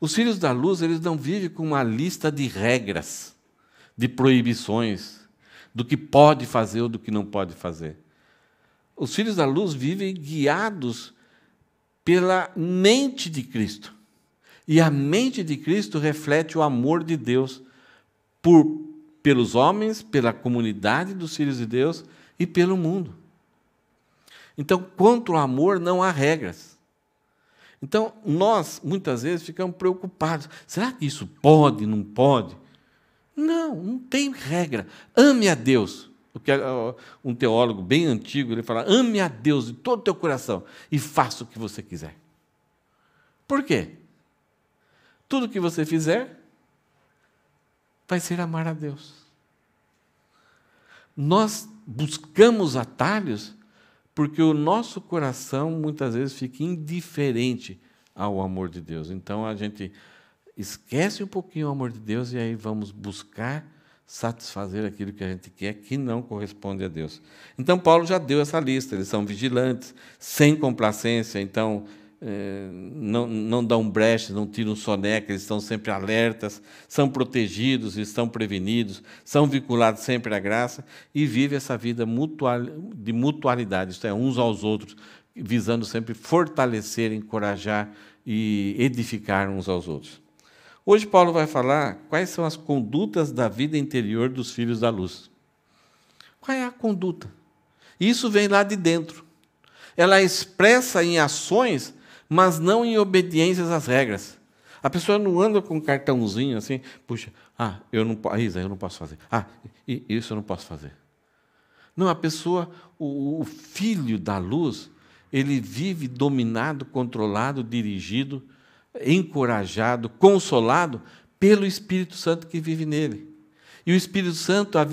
Os filhos da luz, eles não vivem com uma lista de regras, de proibições, do que pode fazer ou do que não pode fazer. Os filhos da luz vivem guiados pela mente de Cristo. E a mente de Cristo reflete o amor de Deus por, pelos homens, pela comunidade dos filhos de Deus e pelo mundo. Então, quanto ao amor, não há regras. Então, nós, muitas vezes, ficamos preocupados. Será que isso pode, não pode? Não, não tem regra. Ame a Deus. O que um teólogo bem antigo ele fala: ame a Deus de todo o teu coração e faça o que você quiser. Por quê? Tudo que você fizer vai ser amar a Deus. Nós buscamos atalhos porque o nosso coração muitas vezes fica indiferente ao amor de Deus. Então a gente esquece um pouquinho o amor de Deus e aí vamos buscar satisfazer aquilo que a gente quer que não corresponde a Deus. Então Paulo já deu essa lista, eles são vigilantes, sem complacência, então é, não, não dão brechas, não tiram soneca, eles estão sempre alertas, são protegidos, estão prevenidos, são vinculados sempre à graça e vivem essa vida mutual, de mutualidade, isto é, uns aos outros, visando sempre fortalecer, encorajar e edificar uns aos outros. Hoje Paulo vai falar quais são as condutas da vida interior dos filhos da luz. Qual é a conduta? Isso vem lá de dentro. Ela é expressa em ações mas não em obediência às regras. A pessoa não anda com um cartãozinho assim, puxa, ah, eu não, ah, Isa, eu não posso fazer. Ah, isso eu não posso fazer. Não, a pessoa, o, o filho da luz, ele vive dominado, controlado, dirigido, encorajado, consolado pelo Espírito Santo que vive nele. E o Espírito Santo, a,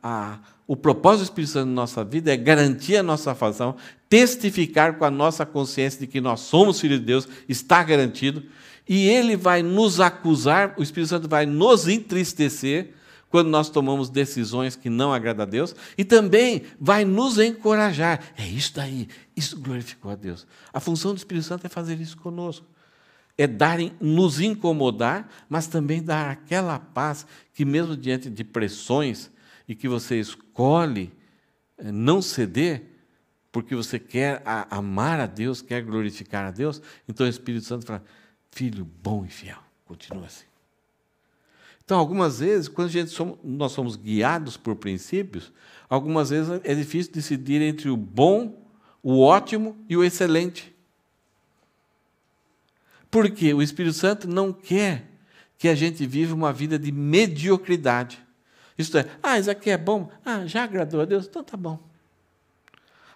a, o propósito do Espírito Santo na nossa vida é garantir a nossa salvação, testificar com a nossa consciência de que nós somos filhos de Deus, está garantido. E ele vai nos acusar, o Espírito Santo vai nos entristecer quando nós tomamos decisões que não agradam a Deus, e também vai nos encorajar. É isso daí, isso glorificou a Deus. A função do Espírito Santo é fazer isso conosco é darem, nos incomodar, mas também dar aquela paz que, mesmo diante de pressões e que você escolhe eh, não ceder, porque você quer amar a Deus, quer glorificar a Deus, então o Espírito Santo fala: Filho bom e fiel, continua assim. Então, algumas vezes, quando somos, nós somos guiados por princípios, algumas vezes é difícil decidir entre o bom, o ótimo e o excelente. Porque o Espírito Santo não quer que a gente viva uma vida de mediocridade. Isto é, ah, isso aqui é bom, ah, já agradou a Deus, então tá bom.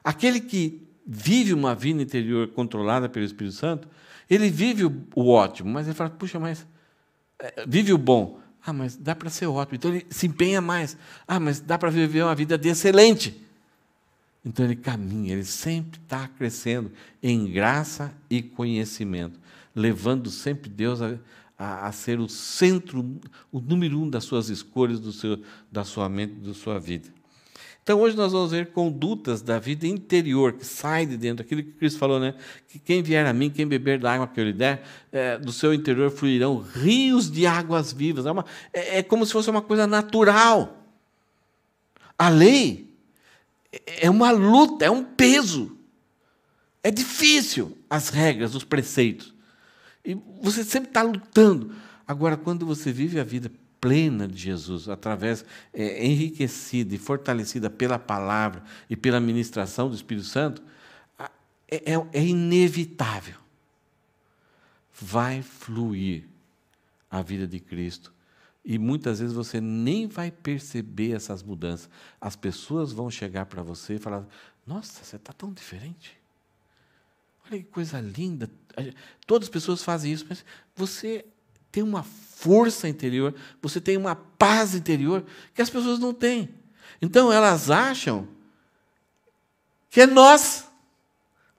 Aquele que vive uma vida interior controlada pelo Espírito Santo, ele vive o ótimo, mas ele fala, puxa, mas eh, vive o bom. Ah, mas dá para ser ótimo. Então ele se empenha mais. Ah, mas dá para viver uma vida de excelente. Então ele caminha, ele sempre está crescendo em graça e conhecimento levando sempre Deus a, a, a ser o centro, o número um das suas escolhas, do seu, da sua mente, da sua vida. Então hoje nós vamos ver condutas da vida interior, que sai de dentro, aquilo que Cristo falou, né? Que quem vier a mim, quem beber da água que eu lhe der, é, do seu interior fluirão rios de águas vivas. É, uma, é, é como se fosse uma coisa natural. A lei é, é uma luta, é um peso. É difícil as regras, os preceitos. E você sempre está lutando. Agora, quando você vive a vida plena de Jesus, através é, enriquecida e fortalecida pela palavra e pela ministração do Espírito Santo, é, é, é inevitável. Vai fluir a vida de Cristo. E muitas vezes você nem vai perceber essas mudanças. As pessoas vão chegar para você e falar: Nossa, você está tão diferente. Olha que coisa linda. Todas as pessoas fazem isso, mas você tem uma força interior, você tem uma paz interior que as pessoas não têm. Então elas acham que é nós,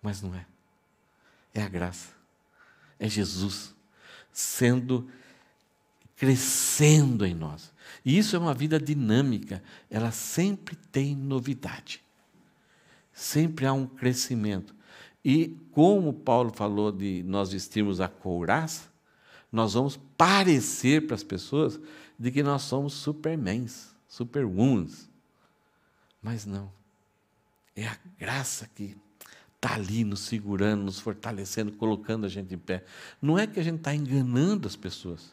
mas não é. É a graça. É Jesus sendo crescendo em nós. E isso é uma vida dinâmica, ela sempre tem novidade. Sempre há um crescimento. E como Paulo falou de nós vestirmos a couraça, nós vamos parecer para as pessoas de que nós somos supermans, superwomans. Mas não. É a graça que está ali nos segurando, nos fortalecendo, colocando a gente em pé. Não é que a gente está enganando as pessoas.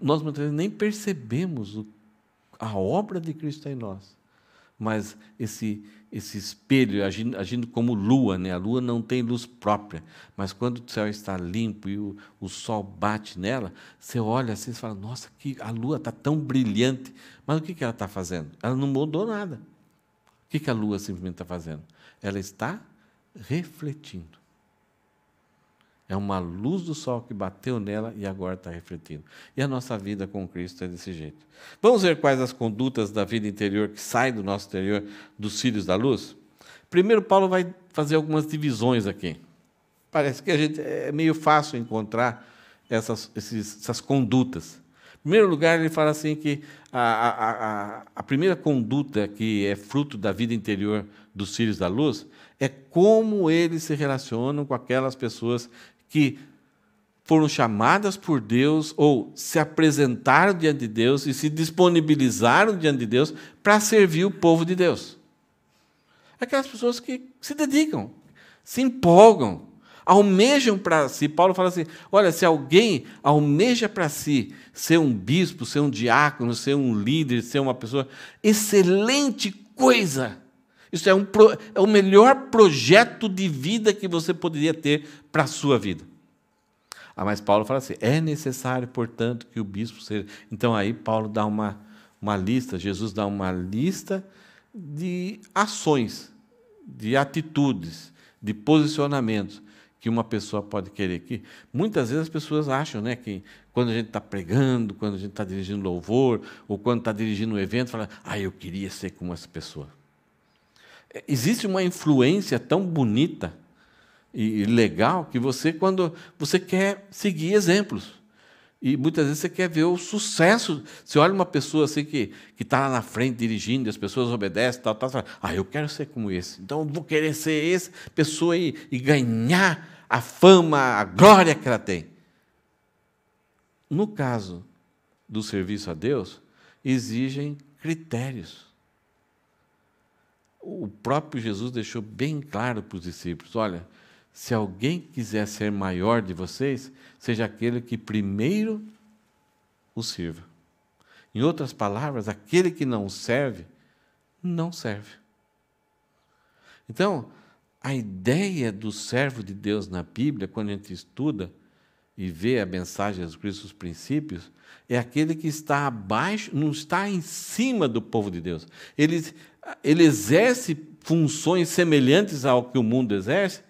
Nós muitas vezes nem percebemos a obra de Cristo em nós mas esse, esse espelho agindo, agindo como lua, né? a lua não tem luz própria, mas quando o céu está limpo e o, o sol bate nela, você olha assim e fala, nossa, que a lua está tão brilhante, mas o que, que ela está fazendo? Ela não mudou nada. O que, que a lua simplesmente está fazendo? Ela está refletindo. É uma luz do sol que bateu nela e agora está refletindo. E a nossa vida com Cristo é desse jeito. Vamos ver quais as condutas da vida interior que saem do nosso interior, dos filhos da luz? Primeiro, Paulo vai fazer algumas divisões aqui. Parece que a gente é meio fácil encontrar essas, esses, essas condutas. Em primeiro lugar, ele fala assim que a, a, a, a primeira conduta que é fruto da vida interior dos filhos da luz é como eles se relacionam com aquelas pessoas que foram chamadas por Deus ou se apresentaram diante de Deus e se disponibilizaram diante de Deus para servir o povo de Deus. Aquelas pessoas que se dedicam, se empolgam, almejam para si. Paulo fala assim: olha, se alguém almeja para si ser um bispo, ser um diácono, ser um líder, ser uma pessoa, excelente coisa isso é, um, é o melhor projeto de vida que você poderia ter para a sua vida. Ah, mas Paulo fala assim: é necessário, portanto, que o bispo seja. Então aí Paulo dá uma, uma lista, Jesus dá uma lista de ações, de atitudes, de posicionamentos que uma pessoa pode querer aqui. Muitas vezes as pessoas acham, né, que quando a gente está pregando, quando a gente está dirigindo louvor, ou quando está dirigindo um evento, fala: ah, eu queria ser como essa pessoa existe uma influência tão bonita e legal que você, quando você quer seguir exemplos. E muitas vezes você quer ver o sucesso. Você olha uma pessoa assim que está lá na frente dirigindo, as pessoas obedecem, tal, tal, tal. Ah, eu quero ser como esse. Então eu vou querer ser essa pessoa e, e ganhar a fama, a glória que ela tem. No caso do serviço a Deus, exigem critérios o próprio Jesus deixou bem claro para os discípulos: olha, se alguém quiser ser maior de vocês, seja aquele que primeiro o sirva. Em outras palavras, aquele que não serve, não serve. Então, a ideia do servo de Deus na Bíblia, quando a gente estuda e vê a mensagem de Jesus Cristo, os princípios, é aquele que está abaixo, não está em cima do povo de Deus. Ele, ele exerce funções semelhantes ao que o mundo exerce,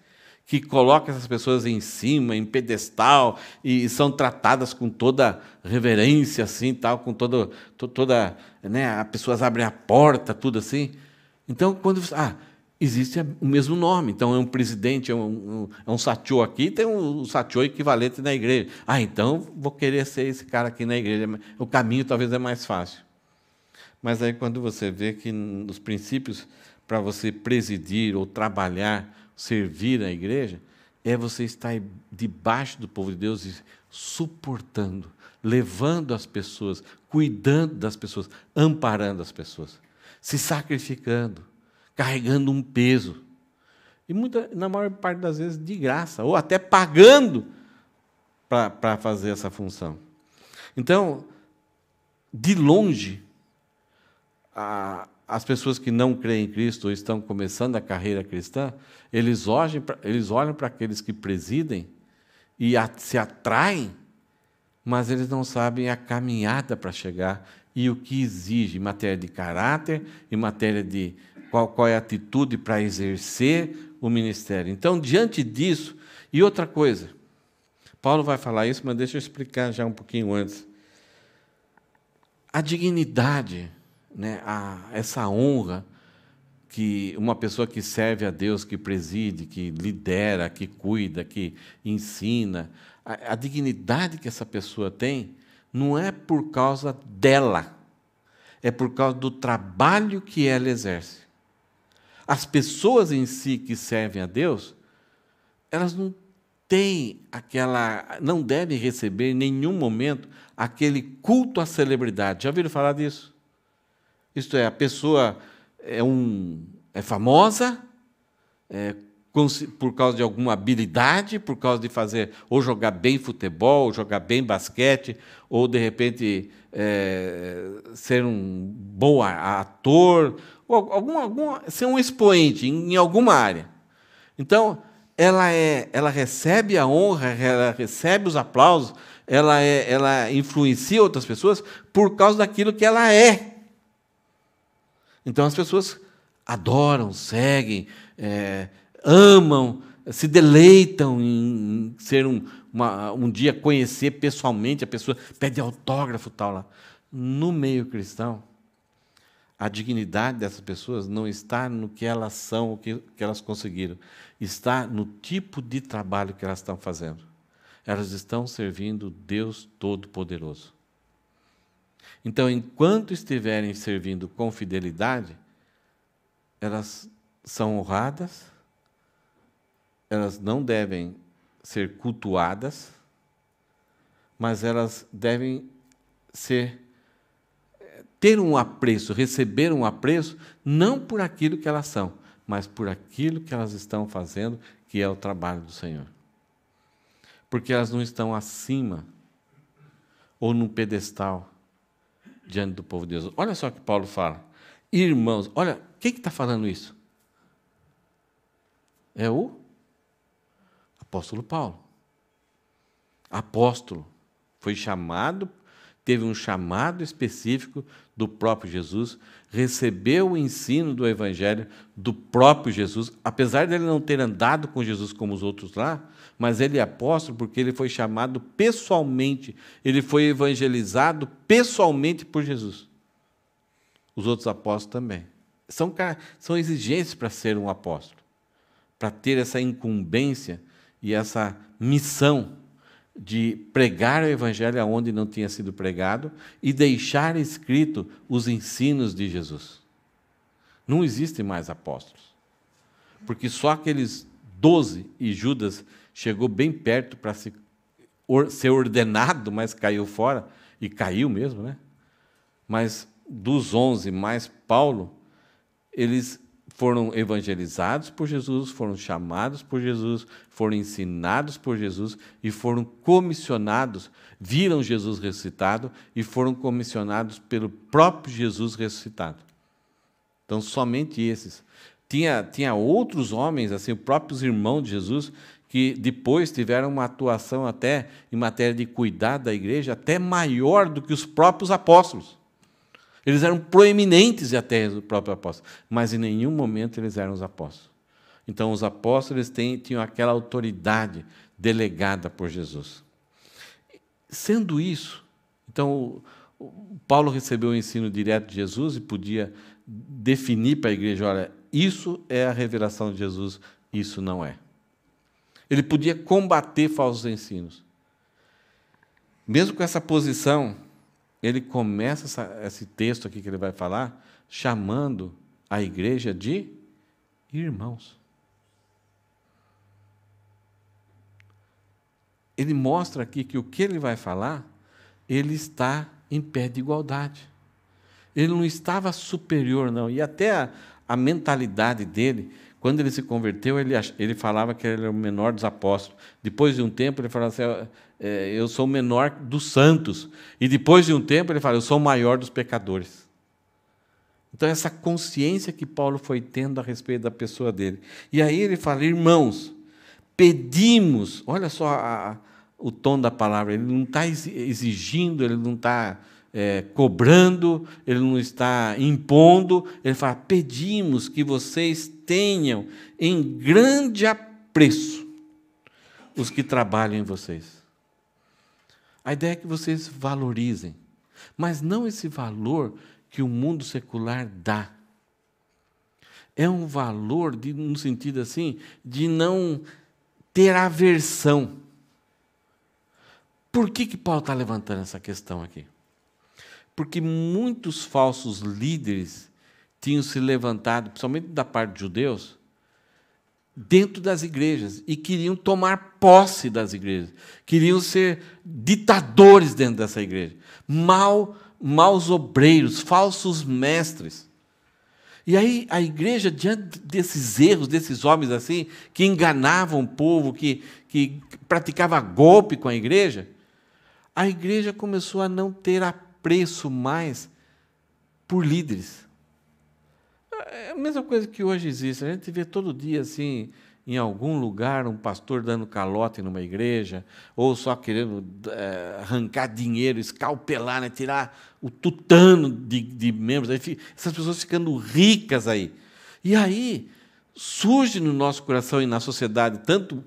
que coloca essas pessoas em cima, em pedestal, e são tratadas com toda reverência, assim, tal, com todo, toda, né, as pessoas abrem a porta, tudo assim. Então, quando ah, existe o mesmo nome. Então, é um presidente, é um, é um satiô aqui, tem um, um satiô equivalente na igreja. Ah, então vou querer ser esse cara aqui na igreja. O caminho talvez é mais fácil. Mas aí, quando você vê que os princípios para você presidir ou trabalhar, servir a igreja, é você estar debaixo do povo de Deus e suportando, levando as pessoas, cuidando das pessoas, amparando as pessoas, se sacrificando carregando um peso. E muita, na maior parte das vezes de graça, ou até pagando para fazer essa função. Então, de longe, a, as pessoas que não creem em Cristo ou estão começando a carreira cristã, eles olham para, eles olham para aqueles que presidem e a, se atraem, mas eles não sabem a caminhada para chegar e o que exige em matéria de caráter, em matéria de qual, qual é a atitude para exercer o ministério. Então, diante disso, e outra coisa, Paulo vai falar isso, mas deixa eu explicar já um pouquinho antes. A dignidade, né, a, essa honra que uma pessoa que serve a Deus, que preside, que lidera, que cuida, que ensina, a, a dignidade que essa pessoa tem não é por causa dela, é por causa do trabalho que ela exerce as pessoas em si que servem a Deus, elas não têm aquela. não devem receber em nenhum momento aquele culto à celebridade. Já ouviram falar disso? Isto é, a pessoa é, um, é famosa é, por causa de alguma habilidade, por causa de fazer ou jogar bem futebol, ou jogar bem basquete, ou de repente é, ser um bom ator, algum, algum, ser um expoente em, em alguma área. Então, ela é, ela recebe a honra, ela recebe os aplausos, ela é, ela influencia outras pessoas por causa daquilo que ela é. Então as pessoas adoram, seguem, é, amam, se deleitam em ser um, uma, um dia conhecer pessoalmente a pessoa, pede autógrafo tal lá. No meio cristão, a dignidade dessas pessoas não está no que elas são, o que, que elas conseguiram, está no tipo de trabalho que elas estão fazendo. Elas estão servindo Deus Todo-Poderoso. Então, enquanto estiverem servindo com fidelidade, elas são honradas, elas não devem ser cultuadas, mas elas devem ser ter um apreço, receber um apreço, não por aquilo que elas são, mas por aquilo que elas estão fazendo, que é o trabalho do Senhor. Porque elas não estão acima ou num pedestal diante do povo de Deus. Olha só o que Paulo fala. Irmãos, olha, quem está que tá falando isso? É o apóstolo Paulo. Apóstolo. Foi chamado, teve um chamado específico do próprio Jesus, recebeu o ensino do Evangelho do próprio Jesus, apesar dele não ter andado com Jesus como os outros lá, mas ele é apóstolo porque ele foi chamado pessoalmente, ele foi evangelizado pessoalmente por Jesus. Os outros apóstolos também. São, são exigentes para ser um apóstolo, para ter essa incumbência e essa missão de pregar o evangelho aonde não tinha sido pregado e deixar escrito os ensinos de Jesus. Não existem mais apóstolos, porque só aqueles doze e Judas chegou bem perto para se, or, ser ordenado, mas caiu fora e caiu mesmo, né? Mas dos onze mais Paulo, eles foram evangelizados por Jesus, foram chamados por Jesus, foram ensinados por Jesus e foram comissionados, viram Jesus ressuscitado e foram comissionados pelo próprio Jesus ressuscitado. Então, somente esses. Tinha, tinha outros homens, assim, os próprios irmãos de Jesus, que depois tiveram uma atuação até em matéria de cuidar da igreja, até maior do que os próprios apóstolos. Eles eram proeminentes até os próprio apóstolos, mas em nenhum momento eles eram os apóstolos. Então, os apóstolos têm, tinham aquela autoridade delegada por Jesus. Sendo isso, então Paulo recebeu o ensino direto de Jesus e podia definir para a igreja: olha, isso é a revelação de Jesus, isso não é. Ele podia combater falsos ensinos. Mesmo com essa posição, ele começa essa, esse texto aqui que ele vai falar chamando a igreja de irmãos. Ele mostra aqui que o que ele vai falar, ele está em pé de igualdade. Ele não estava superior, não. E até a, a mentalidade dele, quando ele se converteu, ele, ele falava que ele era o menor dos apóstolos. Depois de um tempo, ele falava assim: é, eu sou o menor dos santos. E depois de um tempo ele fala, eu sou o maior dos pecadores. Então, essa consciência que Paulo foi tendo a respeito da pessoa dele. E aí ele fala, irmãos, pedimos, olha só a, o tom da palavra, ele não está exigindo, ele não está é, cobrando, ele não está impondo, ele fala: pedimos que vocês tenham em grande apreço os que trabalham em vocês. A ideia é que vocês valorizem, mas não esse valor que o mundo secular dá. É um valor, de, no sentido assim, de não ter aversão. Por que, que Paulo está levantando essa questão aqui? Porque muitos falsos líderes tinham se levantado, principalmente da parte de judeus, dentro das igrejas e queriam tomar posse das igrejas, queriam ser ditadores dentro dessa igreja, mal, maus obreiros, falsos mestres. E aí a igreja, diante desses erros, desses homens assim, que enganavam o povo, que, que praticava golpe com a igreja, a igreja começou a não ter apreço mais por líderes, é a mesma coisa que hoje existe. A gente vê todo dia assim, em algum lugar, um pastor dando calote numa igreja, ou só querendo é, arrancar dinheiro, escalpelar, né? tirar o tutano de, de membros. Aí, essas pessoas ficando ricas aí. E aí surge no nosso coração e na sociedade, tanto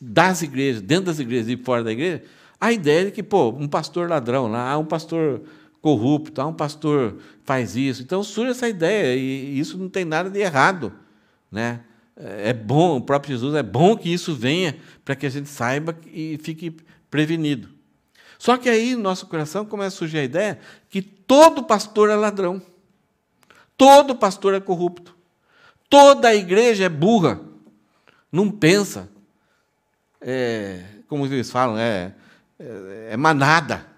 das igrejas, dentro das igrejas e fora da igreja, a ideia de que, pô, um pastor ladrão lá, um pastor corrupto, ah, um pastor faz isso. Então surge essa ideia, e isso não tem nada de errado. Né? É, é bom, o próprio Jesus, é bom que isso venha para que a gente saiba e fique prevenido. Só que aí no nosso coração começa a surgir a ideia que todo pastor é ladrão, todo pastor é corrupto, toda a igreja é burra, não pensa. É, como eles falam, é, é, é manada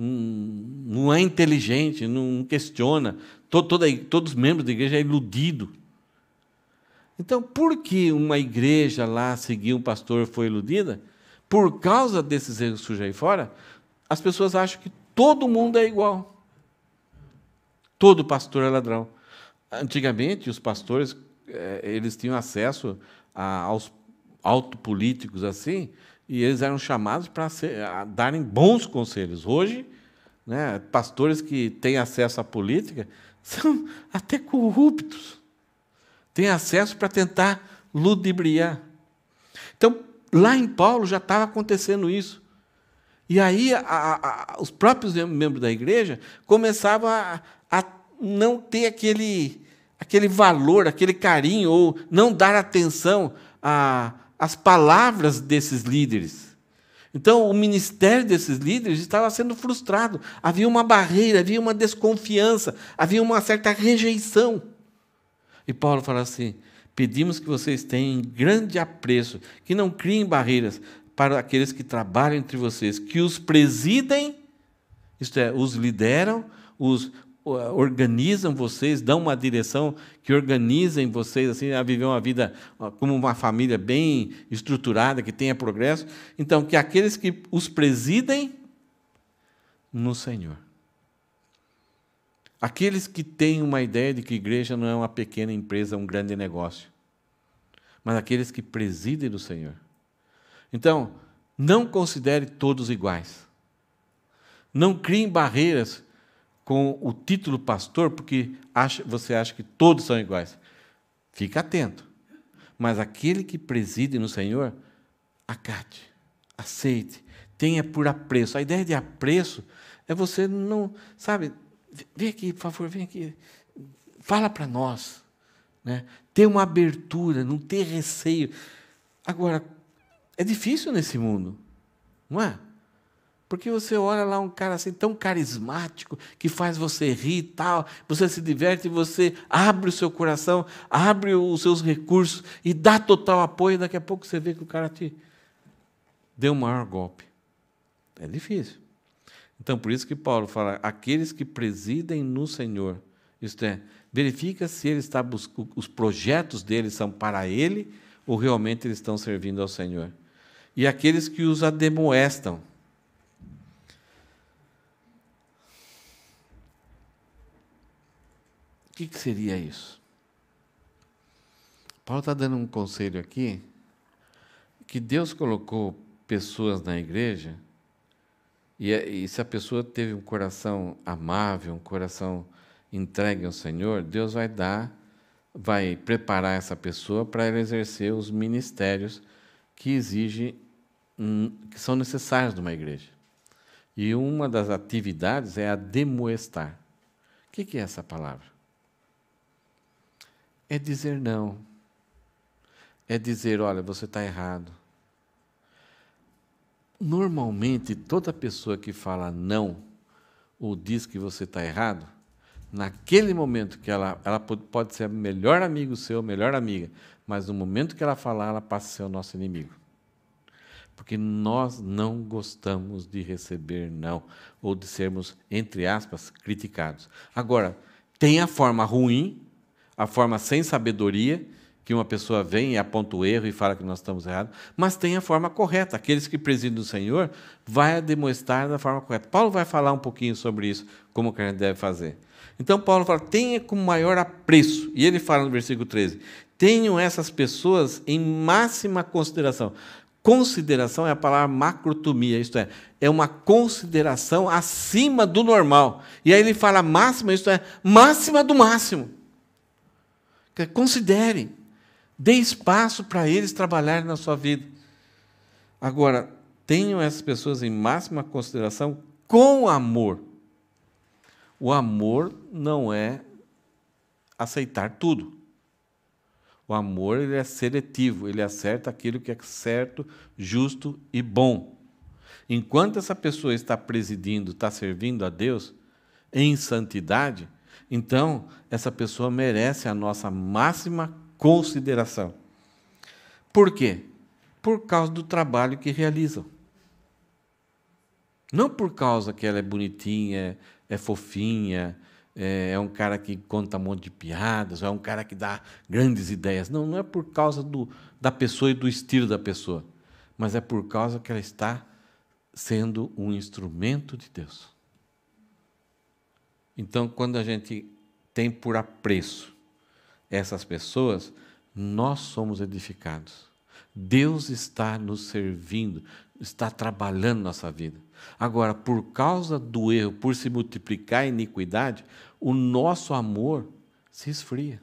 não é inteligente, não questiona Todo, toda, todos os membros da igreja é iludido. Então, por que uma igreja lá seguir um pastor foi iludida? Por causa desses erros sujos aí fora, as pessoas acham que todo mundo é igual. Todo pastor é ladrão. Antigamente, os pastores eh, eles tinham acesso aos autopolíticos assim, e eles eram chamados para darem bons conselhos. Hoje, né, pastores que têm acesso à política são até corruptos, têm acesso para tentar ludibriar. Então, lá em Paulo já estava acontecendo isso. E aí a, a, os próprios membros da igreja começavam a, a não ter aquele, aquele valor, aquele carinho, ou não dar atenção a as palavras desses líderes. Então, o ministério desses líderes estava sendo frustrado. Havia uma barreira, havia uma desconfiança, havia uma certa rejeição. E Paulo fala assim: pedimos que vocês tenham grande apreço, que não criem barreiras para aqueles que trabalham entre vocês, que os presidem, isto é, os lideram, os, organizam vocês, dão uma direção que organizem vocês assim a viver uma vida como uma família bem estruturada, que tenha progresso. Então, que aqueles que os presidem no Senhor. Aqueles que têm uma ideia de que igreja não é uma pequena empresa, um grande negócio, mas aqueles que presidem do Senhor. Então, não considere todos iguais. Não criem barreiras com o título pastor porque acha, você acha que todos são iguais. Fica atento. Mas aquele que preside no Senhor, acate, aceite, tenha por apreço. A ideia de apreço é você não, sabe, vem aqui, por favor, vem aqui, fala para nós. Né? Ter uma abertura, não ter receio. Agora, é difícil nesse mundo, não é? Porque você olha lá um cara assim tão carismático, que faz você rir e tal, você se diverte, você abre o seu coração, abre os seus recursos e dá total apoio, daqui a pouco você vê que o cara te deu o maior golpe. É difícil. Então, por isso que Paulo fala: aqueles que presidem no Senhor, isto é, verifica se ele está os projetos dele são para ele ou realmente eles estão servindo ao Senhor. E aqueles que os ademoestam, que, que seria isso? Paulo está dando um conselho aqui que Deus colocou pessoas na igreja e, é, e se a pessoa teve um coração amável, um coração entregue ao Senhor, Deus vai dar, vai preparar essa pessoa para ela exercer os ministérios que exige, que são necessários numa igreja. E uma das atividades é a demoestar. O que é essa palavra? é dizer não. É dizer, olha, você está errado. Normalmente, toda pessoa que fala não ou diz que você está errado, naquele momento que ela, ela pode ser melhor amigo seu, melhor amiga, mas no momento que ela falar, ela passa a ser o nosso inimigo. Porque nós não gostamos de receber não, ou de sermos, entre aspas, criticados. Agora, tem a forma ruim a forma sem sabedoria, que uma pessoa vem e aponta o erro e fala que nós estamos errados, mas tem a forma correta. Aqueles que presidem o Senhor vai demonstrar da forma correta. Paulo vai falar um pouquinho sobre isso, como que a gente deve fazer. Então Paulo fala: tenha com maior apreço. E ele fala no versículo 13: tenham essas pessoas em máxima consideração. Consideração é a palavra macrotomia, isto é, é uma consideração acima do normal. E aí ele fala máxima, isto é, máxima do máximo. Considere. Dê espaço para eles trabalharem na sua vida. Agora, tenham essas pessoas em máxima consideração com amor. O amor não é aceitar tudo. O amor ele é seletivo, ele acerta aquilo que é certo, justo e bom. Enquanto essa pessoa está presidindo, está servindo a Deus em santidade, então, essa pessoa merece a nossa máxima consideração. Por quê? Por causa do trabalho que realizam. Não por causa que ela é bonitinha, é, é fofinha, é, é, um cara que conta um monte de piadas, é um cara que dá grandes ideias. Não, não é por causa do, da pessoa e do estilo da pessoa, mas é por causa que ela está sendo um instrumento de Deus. Então, quando a gente tem por apreço essas pessoas, nós somos edificados. Deus está nos servindo, está trabalhando nossa vida. Agora, por causa do erro, por se multiplicar a iniquidade, o nosso amor se esfria.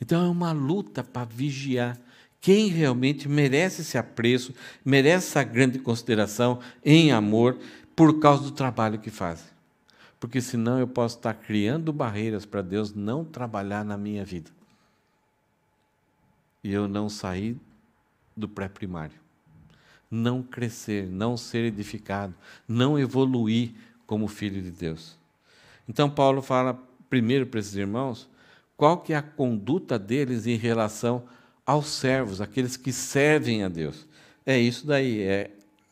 Então é uma luta para vigiar quem realmente merece esse apreço, merece essa grande consideração em amor por causa do trabalho que fazem porque senão eu posso estar criando barreiras para Deus não trabalhar na minha vida. E eu não sair do pré-primário, não crescer, não ser edificado, não evoluir como filho de Deus. Então Paulo fala primeiro para esses irmãos qual que é a conduta deles em relação aos servos, aqueles que servem a Deus. É isso daí, é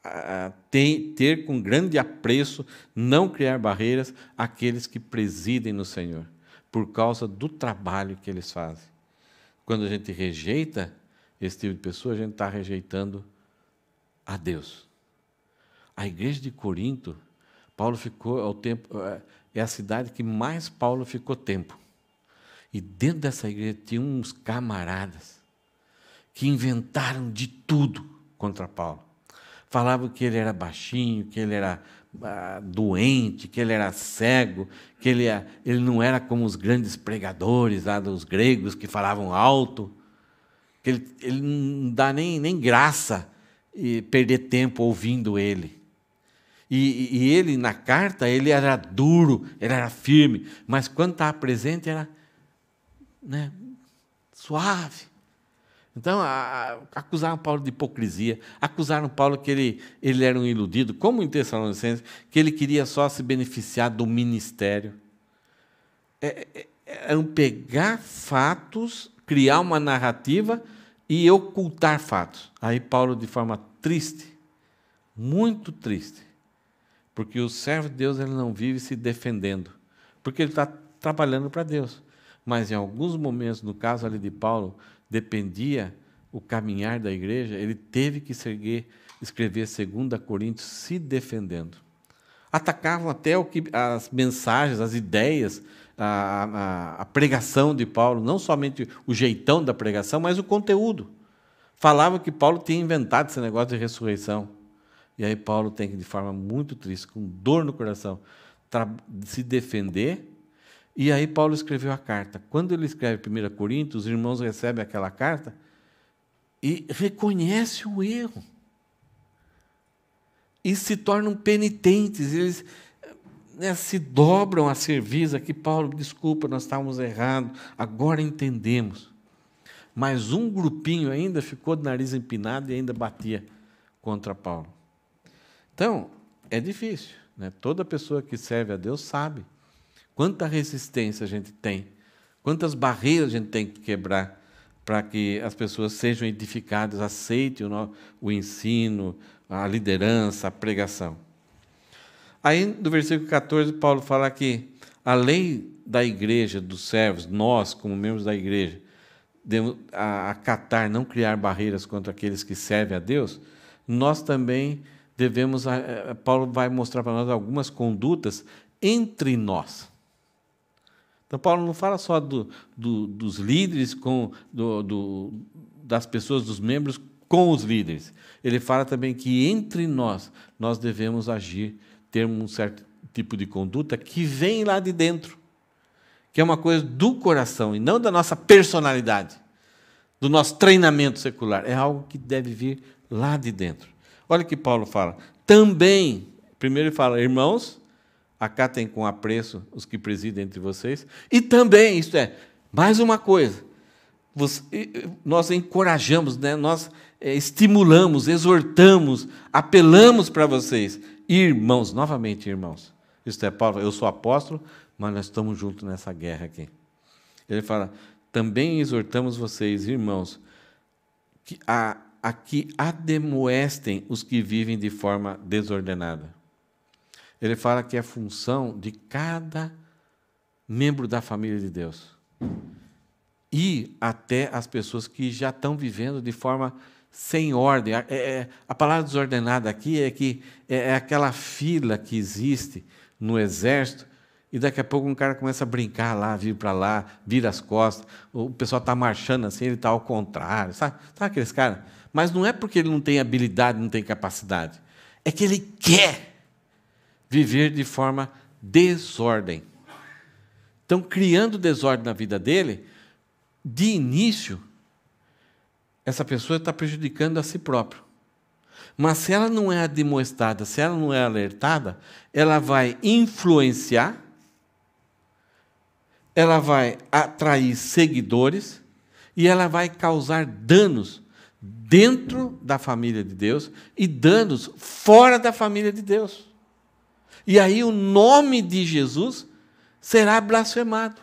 a, tem, ter com grande apreço, não criar barreiras aqueles que presidem no Senhor, por causa do trabalho que eles fazem. Quando a gente rejeita esse tipo de pessoa, a gente está rejeitando a Deus. A igreja de Corinto, Paulo ficou ao é tempo, é, é a cidade que mais Paulo ficou tempo. E dentro dessa igreja tinha uns camaradas que inventaram de tudo contra Paulo. Falavam que ele era baixinho, que ele era ah, doente, que ele era cego, que ele, é, ele não era como os grandes pregadores lá dos gregos que falavam alto, que ele, ele não dá nem, nem graça e perder tempo ouvindo ele. E, e, ele, na carta, ele era duro, ele era firme, mas quando estava presente era né, suave. Então, a, a, acusaram Paulo de hipocrisia, acusaram Paulo que ele, ele era um iludido, como em Tessalonicenses, que ele queria só se beneficiar do ministério. É, é, é um pegar fatos, criar uma narrativa e ocultar fatos. Aí Paulo, de forma triste, muito triste, porque o servo de Deus ele não vive se defendendo, porque ele está trabalhando para Deus. Mas em alguns momentos, no caso ali de Paulo, dependia o caminhar da igreja, ele teve que escrever, escrever 2 Coríntios se defendendo. Atacavam até o que, as mensagens, as ideias, a, a, a pregação de Paulo, não somente o jeitão da pregação, mas o conteúdo. Falavam que Paulo tinha inventado esse negócio de ressurreição. E aí Paulo tem que, de forma muito triste, com dor no coração, se defender e aí Paulo escreveu a carta. Quando ele escreve 1 Coríntios, os irmãos recebem aquela carta e reconhecem o erro. E se tornam penitentes, eles né, se dobram a serviço que Paulo, desculpa, nós estávamos errados, agora entendemos. Mas um grupinho ainda ficou de nariz empinado e ainda batia contra Paulo. Então, é difícil. Né? Toda pessoa que serve a Deus sabe Quanta resistência a gente tem, quantas barreiras a gente tem que quebrar para que as pessoas sejam edificadas, aceitem o, o ensino, a liderança, a pregação. Aí, no versículo 14, Paulo fala que a lei da igreja, dos servos, nós, como membros da igreja, devemos acatar, não criar barreiras contra aqueles que servem a Deus, nós também devemos. Eh, Paulo vai mostrar para nós algumas condutas entre nós. Então, Paulo não fala só do, do, dos líderes, com, do, das pessoas, dos membros com os líderes. Ele fala também que entre nós, nós devemos agir, ter um certo tipo de conduta que vem lá de dentro, que é uma coisa do coração e não da nossa personalidade, do nosso treinamento secular. É algo que deve vir lá de dentro. Olha o que Paulo fala. Também, primeiro ele fala, irmãos, acatem com apreço os que presidem entre vocês. E também, isto é, mais uma coisa, nós encorajamos, né? nós é, estimulamos, exortamos, apelamos para vocês, irmãos, novamente irmãos. Isto é, Paulo, eu sou apóstolo, mas nós estamos juntos nessa guerra aqui. Ele fala, também exortamos vocês, irmãos, que a, a que ademoestem os que vivem de forma desordenada. Ele fala que é função de cada membro da família de Deus. E até as pessoas que já estão vivendo de forma sem ordem. a é, é, palavra desordenada aqui é que é, é aquela fila que existe no exército e daqui a pouco um cara começa a brincar lá, vir para lá, vira as costas. O pessoal está marchando assim, ele está ao contrário. Sabe, sabe aqueles caras? Mas não é porque ele não tem habilidade, não tem capacidade. É que ele quer viver de forma desordem. Então, criando desordem na vida dele, de início, essa pessoa está prejudicando a si próprio. Mas se ela não é admoestada, se ela não é alertada, ela vai influenciar, ela vai atrair seguidores e ela vai causar danos dentro da família de Deus e danos fora da família de Deus. E aí o nome de Jesus será blasfemado.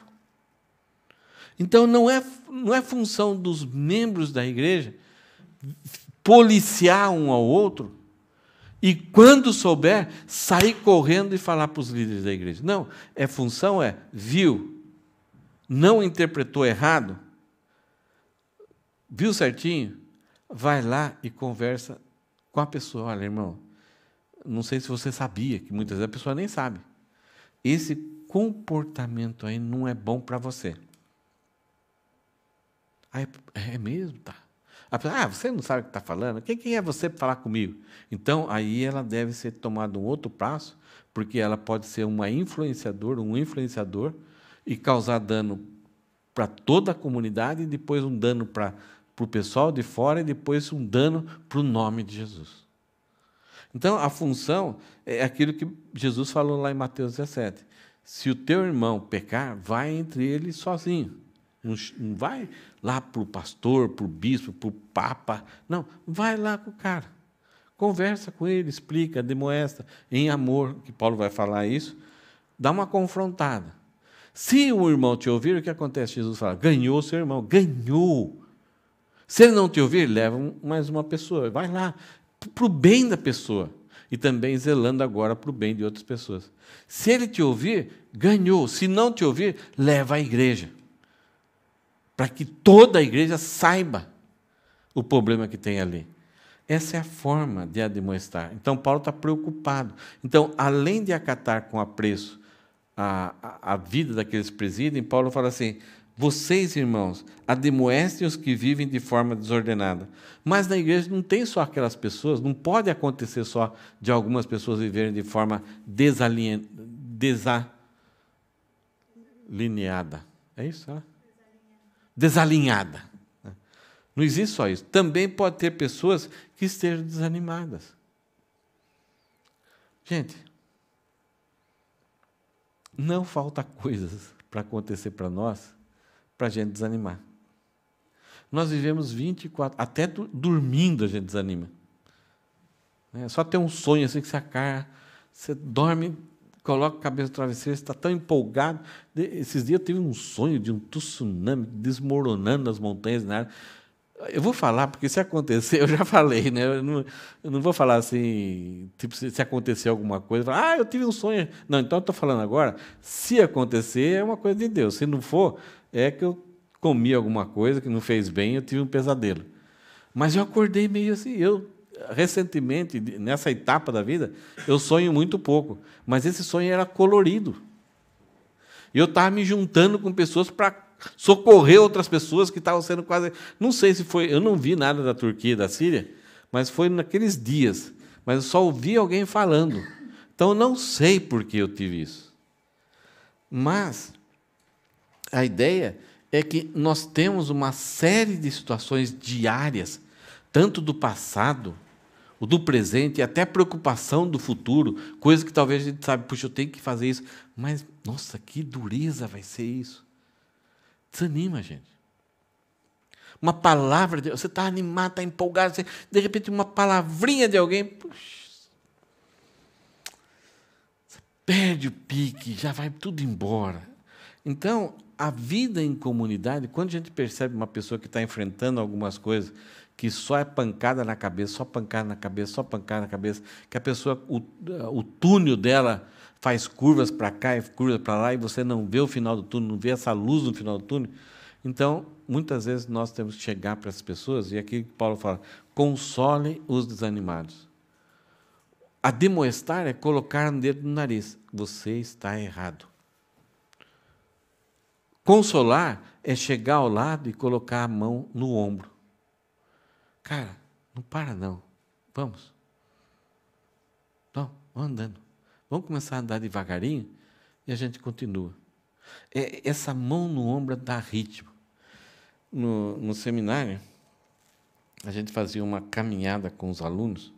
Então não é, não é função dos membros da igreja policiar um ao outro e quando souber sair correndo e falar para os líderes da igreja. Não, é função é viu, não interpretou errado, viu certinho, vai lá e conversa com a pessoa, olha, irmão, não sei se você sabia, que muitas vezes a pessoa nem sabe. Esse comportamento aí não é bom para você. Aí, é mesmo, tá? Pessoa, ah, você não sabe o que está falando? Quem, quem é você para falar comigo? Então, aí ela deve ser tomada um outro passo, porque ela pode ser uma influenciadora, um influenciador, e causar dano para toda a comunidade, e depois um dano para o pessoal de fora, e depois um dano para o nome de Jesus. Então, a função é aquilo que Jesus falou lá em Mateus 17. Se o teu irmão pecar, vai entre ele sozinho. Não vai lá para o pastor, para o bispo, para o papa. Não, vai lá com o cara. Conversa com ele, explica, demoesta, em amor, que Paulo vai falar isso. Dá uma confrontada. Se o irmão te ouvir, o que acontece? Jesus fala: ganhou seu irmão, ganhou. Se ele não te ouvir, leva mais uma pessoa. Vai lá, para o bem da pessoa e também zelando agora para o bem de outras pessoas. Se ele te ouvir, ganhou. Se não te ouvir, leva à igreja. Para que toda a igreja saiba o problema que tem ali. Essa é a forma de admoestar. Então, Paulo está preocupado. Então, além de acatar com apreço a, a, a vida daqueles presidem, Paulo fala assim: vocês, irmãos, ademoestem os que vivem de forma desordenada. Mas na igreja não tem só aquelas pessoas, não pode acontecer só de algumas pessoas viverem de forma desalinhada. desalineada. É isso? Né? Desalinhada. Não existe só isso. Também pode ter pessoas que estejam desanimadas. Gente, não falta coisas para acontecer para nós para a gente desanimar. Nós vivemos 24, até dormindo a gente desanima. É só ter um sonho assim que você acara, você dorme, coloca a cabeça no travesseiro, está tão empolgado. Esses dias eu tive um sonho de um tsunami desmoronando as montanhas na área. Eu vou falar, porque se acontecer, eu já falei, né? Eu não, eu não vou falar assim, tipo, se, se acontecer alguma coisa, falar, ah, eu tive um sonho. Não, então eu estou falando agora, se acontecer, é uma coisa de Deus. Se não for, é que eu comi alguma coisa que não fez bem, eu tive um pesadelo. Mas eu acordei meio assim, eu recentemente, nessa etapa da vida, eu sonho muito pouco, mas esse sonho era colorido. E eu estava me juntando com pessoas para socorrer outras pessoas que estavam sendo quase. Não sei se foi. Eu não vi nada da Turquia da Síria, mas foi naqueles dias. Mas eu só ouvi alguém falando. Então eu não sei por que eu tive isso. Mas a ideia é que nós temos uma série de situações diárias, tanto do passado, o do presente e até preocupação do futuro, coisa que talvez a gente sabe, puxa, eu tenho que fazer isso, mas nossa, que dureza vai ser isso. Desanima, gente. Uma palavra de você está animado, está empolgado, você, de repente uma palavrinha de alguém, puxa, você perde o pique, já vai tudo embora. Então, a vida em comunidade, quando a gente percebe uma pessoa que está enfrentando algumas coisas, que só é pancada na cabeça, só pancada na cabeça, só pancada na cabeça, que a pessoa, o, o túnel dela faz curvas para cá e curvas para lá, e você não vê o final do túnel, não vê essa luz no final do túnel. Então, muitas vezes nós temos que chegar para as pessoas, e aqui Paulo fala: console os desanimados. A demoestar é colocar um dedo no nariz: você está errado. Consolar é chegar ao lado e colocar a mão no ombro. Cara, não para não. Vamos. Vamos, vamos andando. Vamos começar a andar devagarinho e a gente continua. É, essa mão no ombro dá ritmo. No, no seminário, a gente fazia uma caminhada com os alunos,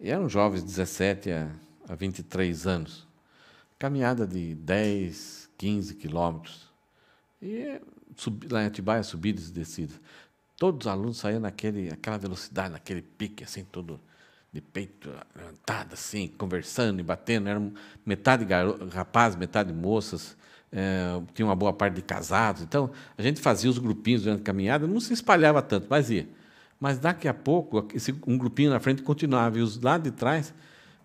e eram jovens de 17 a, a 23 anos. Caminhada de 10, 15 quilômetros. E é lá em Atibaia, subidas e descidas. Todos os alunos saíam naquele, naquela velocidade, naquele pique, assim, todo de peito levantado, assim, conversando e batendo. eram metade rapazes, metade moças. É, tinha uma boa parte de casados. Então, a gente fazia os grupinhos durante a caminhada, não se espalhava tanto, mas ia. Mas daqui a pouco, esse, um grupinho na frente continuava, e os lá de trás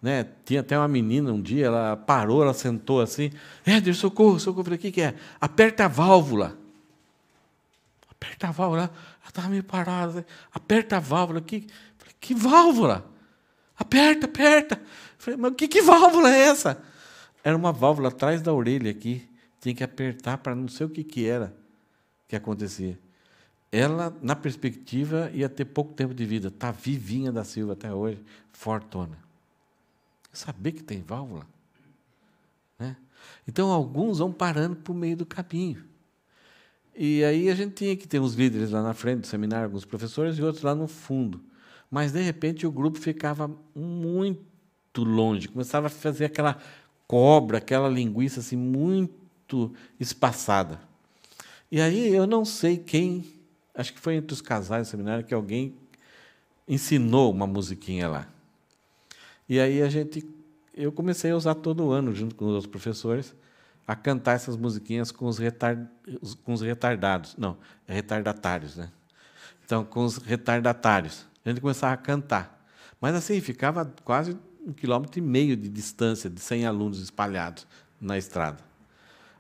né? Tinha até uma menina um dia, ela parou, ela sentou assim, Éder, socorro, socorro. Eu falei, o que, que é? Aperta a válvula. Aperta a válvula. Né? Ela estava meio parada. Né? Aperta a válvula. Que, falei, que válvula? Aperta, aperta. falei, mas que, que válvula é essa? Era uma válvula atrás da orelha aqui. Tinha que apertar para não sei o que, que era que acontecia. Ela, na perspectiva, ia ter pouco tempo de vida. Está vivinha da Silva até hoje, fortona. Saber que tem válvula. Né? Então, alguns vão parando o meio do caminho. E aí a gente tinha que ter uns líderes lá na frente do seminário, alguns professores e outros lá no fundo. Mas, de repente, o grupo ficava muito longe, começava a fazer aquela cobra, aquela linguiça assim, muito espaçada. E aí eu não sei quem, acho que foi entre os casais do seminário que alguém ensinou uma musiquinha lá. E aí a gente, eu comecei a usar todo ano, junto com os outros professores, a cantar essas musiquinhas com os, retar, com os retardados. Não, retardatários, né? Então, com os retardatários. A gente começava a cantar. Mas assim, ficava quase um quilômetro e meio de distância, de 100 alunos espalhados na estrada.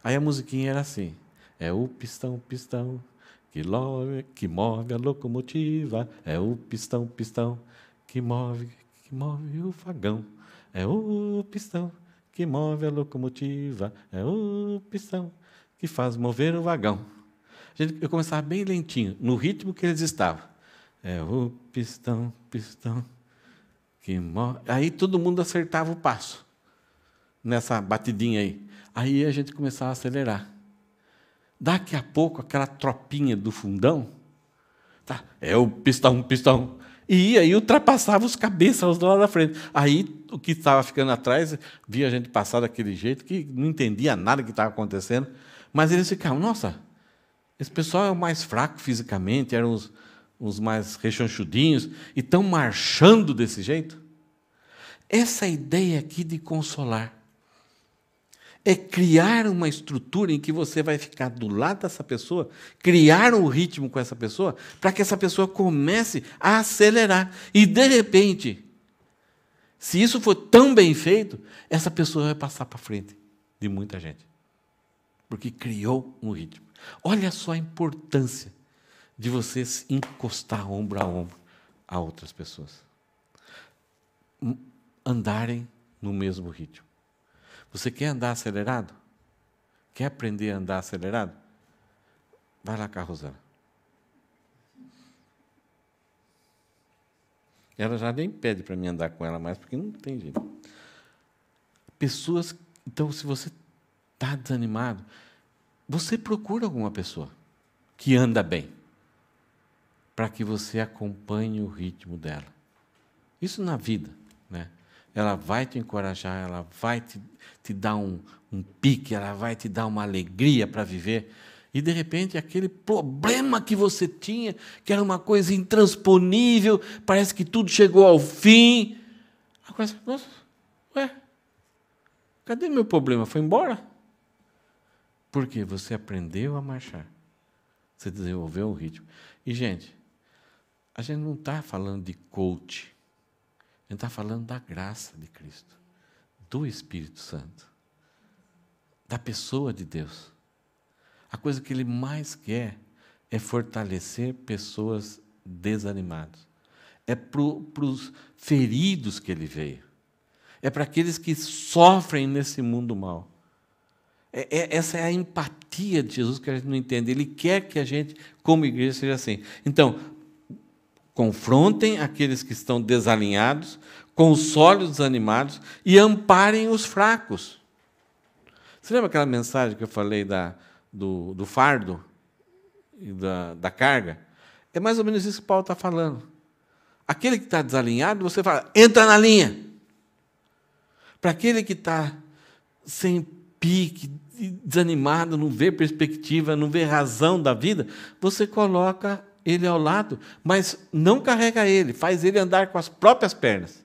Aí a musiquinha era assim: é o pistão, pistão, que, love, que move a locomotiva, é o pistão, pistão, que move que move o fagão, é o pistão que move a locomotiva, é o pistão que faz mover o vagão. Eu começava bem lentinho, no ritmo que eles estavam. É o pistão, pistão que move. Aí todo mundo acertava o passo nessa batidinha aí. Aí a gente começava a acelerar. Daqui a pouco, aquela tropinha do fundão. Tá? É o pistão, pistão, e ia e ultrapassava os cabeças do lado da frente. Aí o que estava ficando atrás via a gente passar daquele jeito que não entendia nada que estava acontecendo, mas eles ficavam, nossa, esse pessoal é o mais fraco fisicamente, eram os, os mais rechonchudinhos e estão marchando desse jeito. Essa ideia aqui de consolar é criar uma estrutura em que você vai ficar do lado dessa pessoa, criar um ritmo com essa pessoa, para que essa pessoa comece a acelerar. E, de repente, se isso for tão bem feito, essa pessoa vai passar para frente de muita gente, porque criou um ritmo. Olha só a importância de você encostar ombro a ombro a outras pessoas, hum, andarem no mesmo ritmo. Você quer andar acelerado? Quer aprender a andar acelerado? Vai lá com a Rosana. Ela já nem pede para mim andar com ela mais, porque não tem jeito. Pessoas. Então, se você está desanimado, você procura alguma pessoa que anda bem, para que você acompanhe o ritmo dela. Isso na vida ela vai te encorajar, ela vai te, te dar um, um pique, ela vai te dar uma alegria para viver. E de repente aquele problema que você tinha, que era uma coisa intransponível, parece que tudo chegou ao fim. Agora você, nossa, ué, cadê meu problema? Foi embora? Porque você aprendeu a marchar. Você desenvolveu o ritmo. E, gente, a gente não está falando de coach gente está falando da graça de Cristo, do Espírito Santo, da pessoa de Deus. A coisa que ele mais quer é fortalecer pessoas desanimadas. É para os feridos que ele veio. É para aqueles que sofrem nesse mundo mal. É, é, essa é a empatia de Jesus que a gente não entende. Ele quer que a gente, como igreja, seja assim. Então, confrontem aqueles que estão desalinhados, console os animados e amparem os fracos. Você lembra aquela mensagem que eu falei da, do, do fardo e da, da carga? É mais ou menos isso que Paulo está falando. Aquele que está desalinhado, você fala, entra na linha. Para aquele que está sem pique, desanimado, não vê perspectiva, não vê razão da vida, você coloca ele ao lado, mas não carrega ele, faz ele andar com as próprias pernas.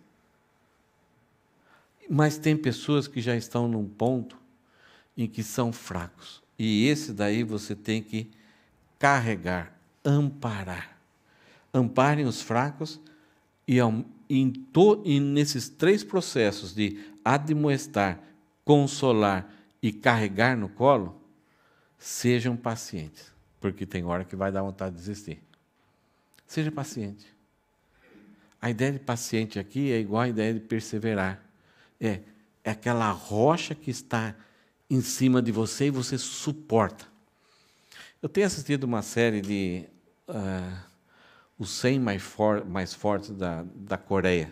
Mas tem pessoas que já estão num ponto em que são fracos. E esse daí você tem que carregar, amparar. Amparem os fracos e em to, e nesses três processos de admoestar, consolar e carregar no colo, sejam pacientes, porque tem hora que vai dar vontade de desistir. Seja paciente. A ideia de paciente aqui é igual à ideia de perseverar. É, é aquela rocha que está em cima de você e você suporta. Eu tenho assistido uma série de uh, Os 100 mais, for mais Fortes da, da Coreia.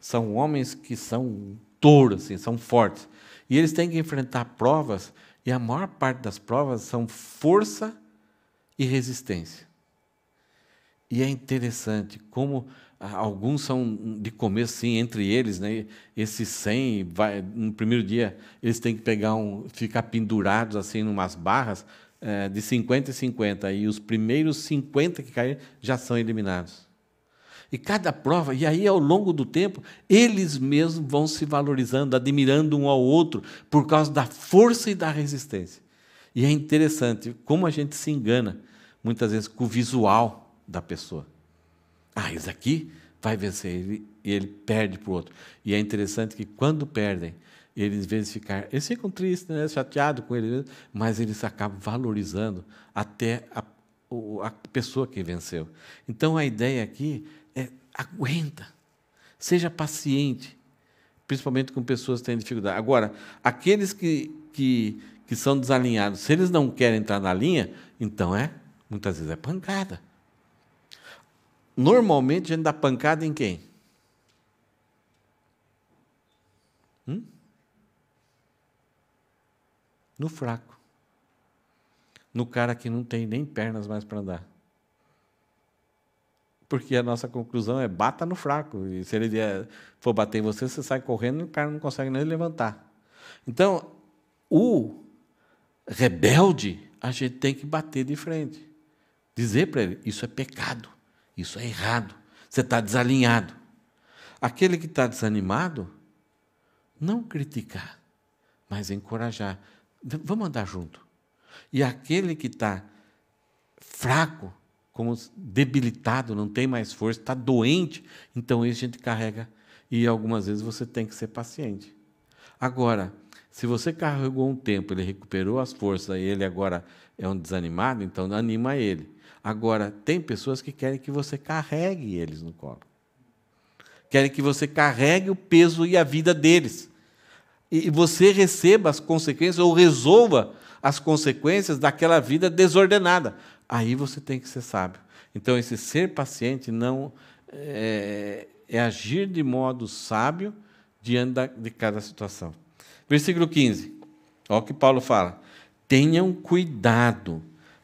São homens que são touros, assim, são fortes. E eles têm que enfrentar provas, e a maior parte das provas são força e resistência. E é interessante como ah, alguns são de começo, sim, entre eles, né? Esses 100, vai, no primeiro dia, eles têm que pegar um, ficar pendurados assim, numas barras, é, de 50 e 50. E os primeiros 50 que caem já são eliminados. E cada prova, e aí ao longo do tempo, eles mesmos vão se valorizando, admirando um ao outro, por causa da força e da resistência. E é interessante como a gente se engana, muitas vezes, com o visual da pessoa. Ah, esse aqui vai vencer. Ele, e ele perde para o outro. E é interessante que quando perdem, eles, vezes, ficar, eles ficam tristes, né, chateados com ele, mas eles acabam valorizando até a, a pessoa que venceu. Então a ideia aqui é aguenta, seja paciente, principalmente com pessoas que têm dificuldade. Agora, aqueles que, que, que são desalinhados, se eles não querem entrar na linha, então é, muitas vezes é pancada. Normalmente a gente dá pancada em quem? Hum? No fraco. No cara que não tem nem pernas mais para andar. Porque a nossa conclusão é bata no fraco. E se ele for bater em você, você sai correndo e o cara não consegue nem levantar. Então, o rebelde, a gente tem que bater de frente. Dizer para ele: isso é pecado. Isso é errado. Você está desalinhado. Aquele que está desanimado, não criticar, mas encorajar. Vamos andar junto. E aquele que está fraco, como debilitado, não tem mais força, está doente, então isso a gente carrega. E algumas vezes você tem que ser paciente. Agora, se você carregou um tempo, ele recuperou as forças e ele agora é um desanimado, então anima ele. Agora, tem pessoas que querem que você carregue eles no colo. Querem que você carregue o peso e a vida deles. E você receba as consequências ou resolva as consequências daquela vida desordenada. Aí você tem que ser sábio. Então, esse ser paciente não é, é agir de modo sábio diante de cada situação. Versículo 15. Olha o que Paulo fala. Tenham cuidado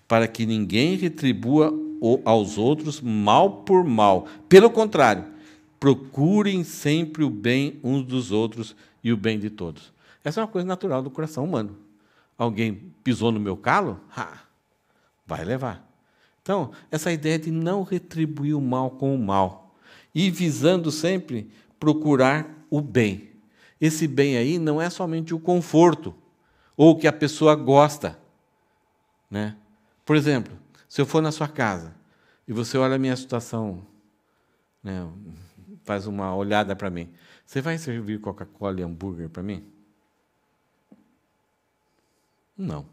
para que ninguém retribua aos outros mal por mal. Pelo contrário, procurem sempre o bem uns dos outros e o bem de todos. Essa é uma coisa natural do coração humano. Alguém pisou no meu calo? Ha, vai levar. Então, essa ideia de não retribuir o mal com o mal e visando sempre procurar o bem. Esse bem aí não é somente o conforto ou o que a pessoa gosta, né? Por exemplo, se eu for na sua casa e você olha a minha situação, né, faz uma olhada para mim, você vai servir Coca-Cola e hambúrguer para mim? Não.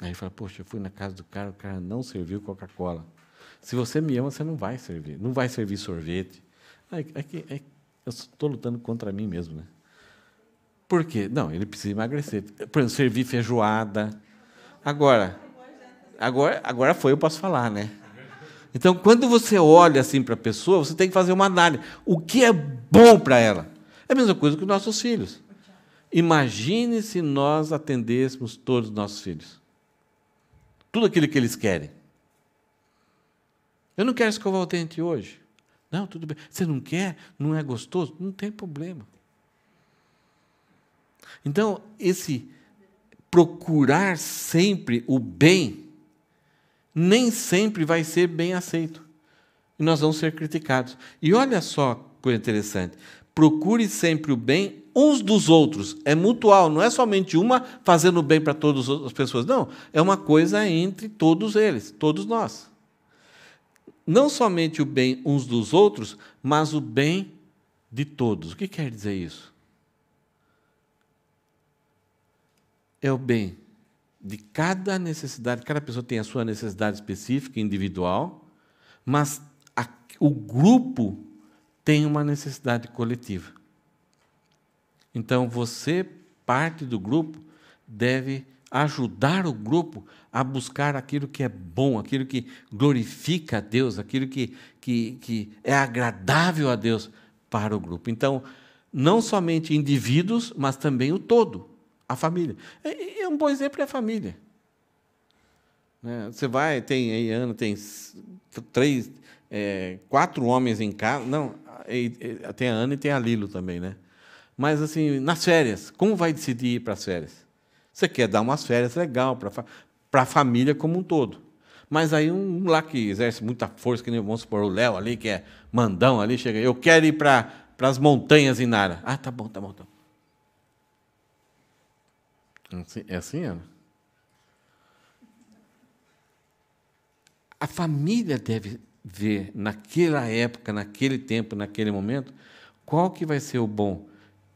Aí fala, poxa, eu fui na casa do cara, o cara não serviu Coca-Cola. Se você me ama, você não vai servir. Não vai servir sorvete. É, é, é, eu estou lutando contra mim mesmo, né? Por quê? Não, ele precisa emagrecer. Por exemplo, servir feijoada, Agora, agora, agora foi, eu posso falar, né? Então, quando você olha assim para a pessoa, você tem que fazer uma análise. O que é bom para ela? É a mesma coisa que os nossos filhos. Imagine se nós atendêssemos todos os nossos filhos. Tudo aquilo que eles querem. Eu não quero escovar o dente hoje. Não, tudo bem. Você não quer? Não é gostoso? Não tem problema. Então, esse procurar sempre o bem, nem sempre vai ser bem aceito. E nós vamos ser criticados. E olha só coisa interessante. Procure sempre o bem uns dos outros. É mutual, não é somente uma fazendo bem para todas as pessoas. Não, é uma coisa entre todos eles, todos nós. Não somente o bem uns dos outros, mas o bem de todos. O que quer dizer isso? é o bem de cada necessidade, cada pessoa tem a sua necessidade específica, individual, mas a, o grupo tem uma necessidade coletiva. Então você, parte do grupo, deve ajudar o grupo a buscar aquilo que é bom, aquilo que glorifica a Deus, aquilo que, que, que é agradável a Deus para o grupo. Então, não somente indivíduos, mas também o todo. A família. É, e, é um bom exemplo é a família. Né? Você vai, tem aí ano, tem três, é, quatro homens em casa. Não, tem a Ana e tem a Lilo também, né? Mas assim, nas férias, como vai decidir ir para as férias? Você quer dar umas férias legal para para a família como um todo. Mas aí um, um lá que exerce muita força, que nem vamos supor, o Léo ali, que é mandão ali, chega, eu quero ir para as montanhas em Nara. Ah, tá bom, tá bom, tá bom. Assim, é assim, Ana? A família deve ver naquela época, naquele tempo, naquele momento, qual que vai ser o bom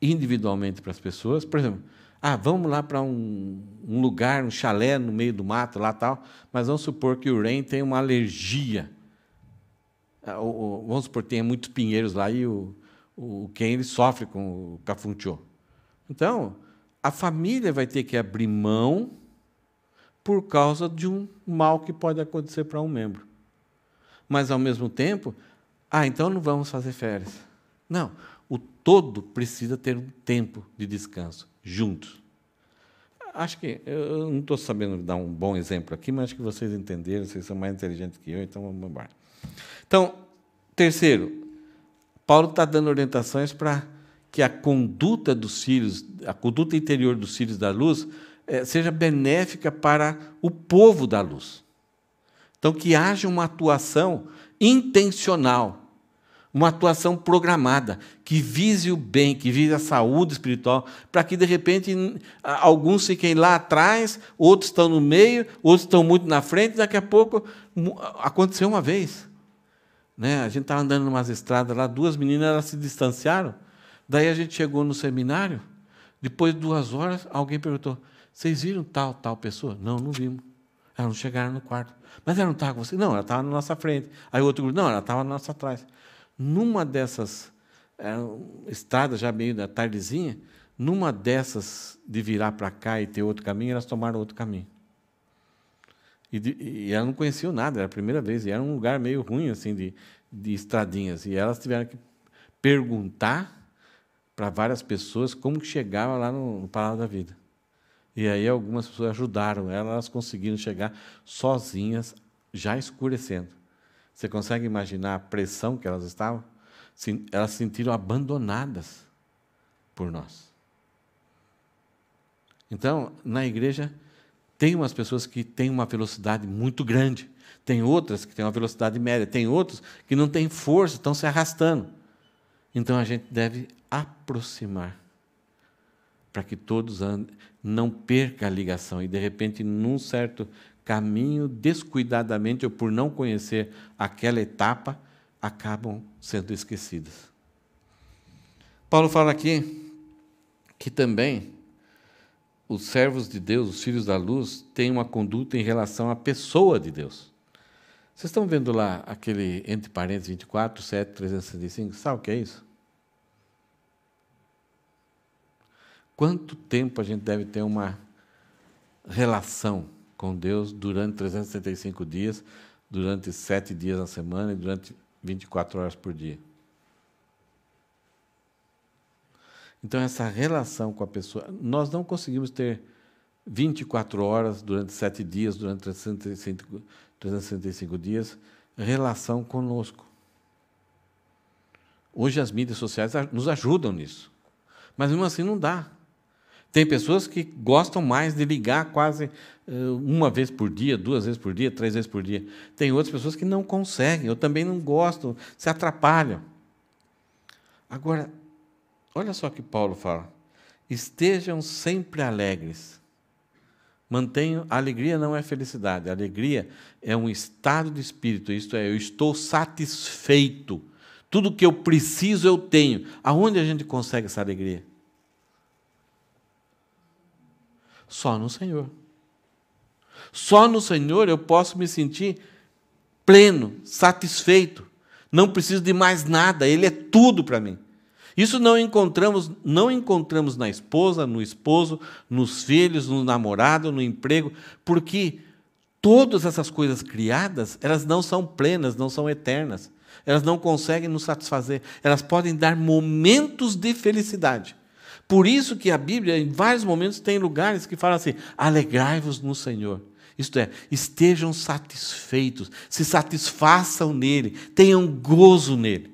individualmente para as pessoas. Por exemplo, ah, vamos lá para um, um, lugar, um chalé no meio do mato, lá tal, mas vamos supor que o Ren tem uma alergia. Ou, ah, ou, vamos supor que tem muitos pinheiros lá e o, o Ken ele sofre com o cafunchô. Então, a família vai ter que abrir mão por causa de um mal que pode acontecer para um membro. Mas, ao mesmo tempo, ah, então não vamos fazer férias. Não, o todo precisa ter um tempo de descanso, juntos. Acho que, eu não estou sabendo dar um bom exemplo aqui, mas acho que vocês entenderam, vocês são mais inteligentes que eu, então vamos embora. Então, terceiro, Paulo está dando orientações para que a conduta dos filhos, a conduta interior dos filhos da luz, é, seja benéfica para o povo da luz. Então, que haja uma atuação intencional, uma atuação programada, que vise o bem, que vise a saúde espiritual, para que, de repente, alguns fiquem lá atrás, outros estão no meio, outros estão muito na frente, daqui a pouco. Aconteceu uma vez. Né? A gente estava andando em umas estradas lá, duas meninas elas se distanciaram Daí a gente chegou no seminário, depois de duas horas, alguém perguntou: Vocês viram tal, tal pessoa? Não, não vimos. Elas ah, não chegaram no quarto. Mas ela não estava com você? Não, ela estava na nossa frente. Aí outro grupo: Não, ela estava na nossa atrás. Numa dessas estradas, já meio da tardezinha, numa dessas de virar para cá e ter outro caminho, elas tomaram outro caminho. E, de, e elas não conheciam nada, era a primeira vez. E era um lugar meio ruim, assim, de, de estradinhas. E elas tiveram que perguntar para várias pessoas como que chegava lá no, no da Vida. E aí algumas pessoas ajudaram ela, elas conseguiram chegar sozinhas, já escurecendo. Você consegue imaginar a pressão que elas estavam? Elas se sentiram abandonadas por nós. Então, na igreja, tem umas pessoas que têm uma velocidade muito grande, tem outras que têm uma velocidade média, tem outros que não têm força, estão se arrastando. Então, a gente deve aproximar, para que todos não percam a ligação e de repente, num certo caminho, descuidadamente ou por não conhecer aquela etapa, acabam sendo esquecidas. Paulo fala aqui que também os servos de Deus, os filhos da luz, têm uma conduta em relação à pessoa de Deus. Vocês estão vendo lá aquele entre parênteses 24, 7, 365? Sabe o que é isso? Quanto tempo a gente deve ter uma relação com Deus durante 365 dias, durante sete dias na semana e durante 24 horas por dia? Então, essa relação com a pessoa, nós não conseguimos ter 24 horas durante sete dias, durante 365, 365 dias, relação conosco. Hoje as mídias sociais nos ajudam nisso. Mas mesmo assim não dá. Tem pessoas que gostam mais de ligar quase eh, uma vez por dia, duas vezes por dia, três vezes por dia. Tem outras pessoas que não conseguem, eu também não gosto, se atrapalham. Agora, olha só o que Paulo fala: estejam sempre alegres. Mantenho. A alegria não é felicidade, a alegria é um estado de espírito, isto é, eu estou satisfeito. Tudo que eu preciso eu tenho. Aonde a gente consegue essa alegria? Só no Senhor. Só no Senhor eu posso me sentir pleno, satisfeito. Não preciso de mais nada, ele é tudo para mim. Isso não encontramos, não encontramos na esposa, no esposo, nos filhos, no namorado, no emprego, porque todas essas coisas criadas, elas não são plenas, não são eternas. Elas não conseguem nos satisfazer. Elas podem dar momentos de felicidade, por isso que a Bíblia, em vários momentos, tem lugares que fala assim: alegrai-vos no Senhor. Isto é, estejam satisfeitos, se satisfaçam nele, tenham gozo nele.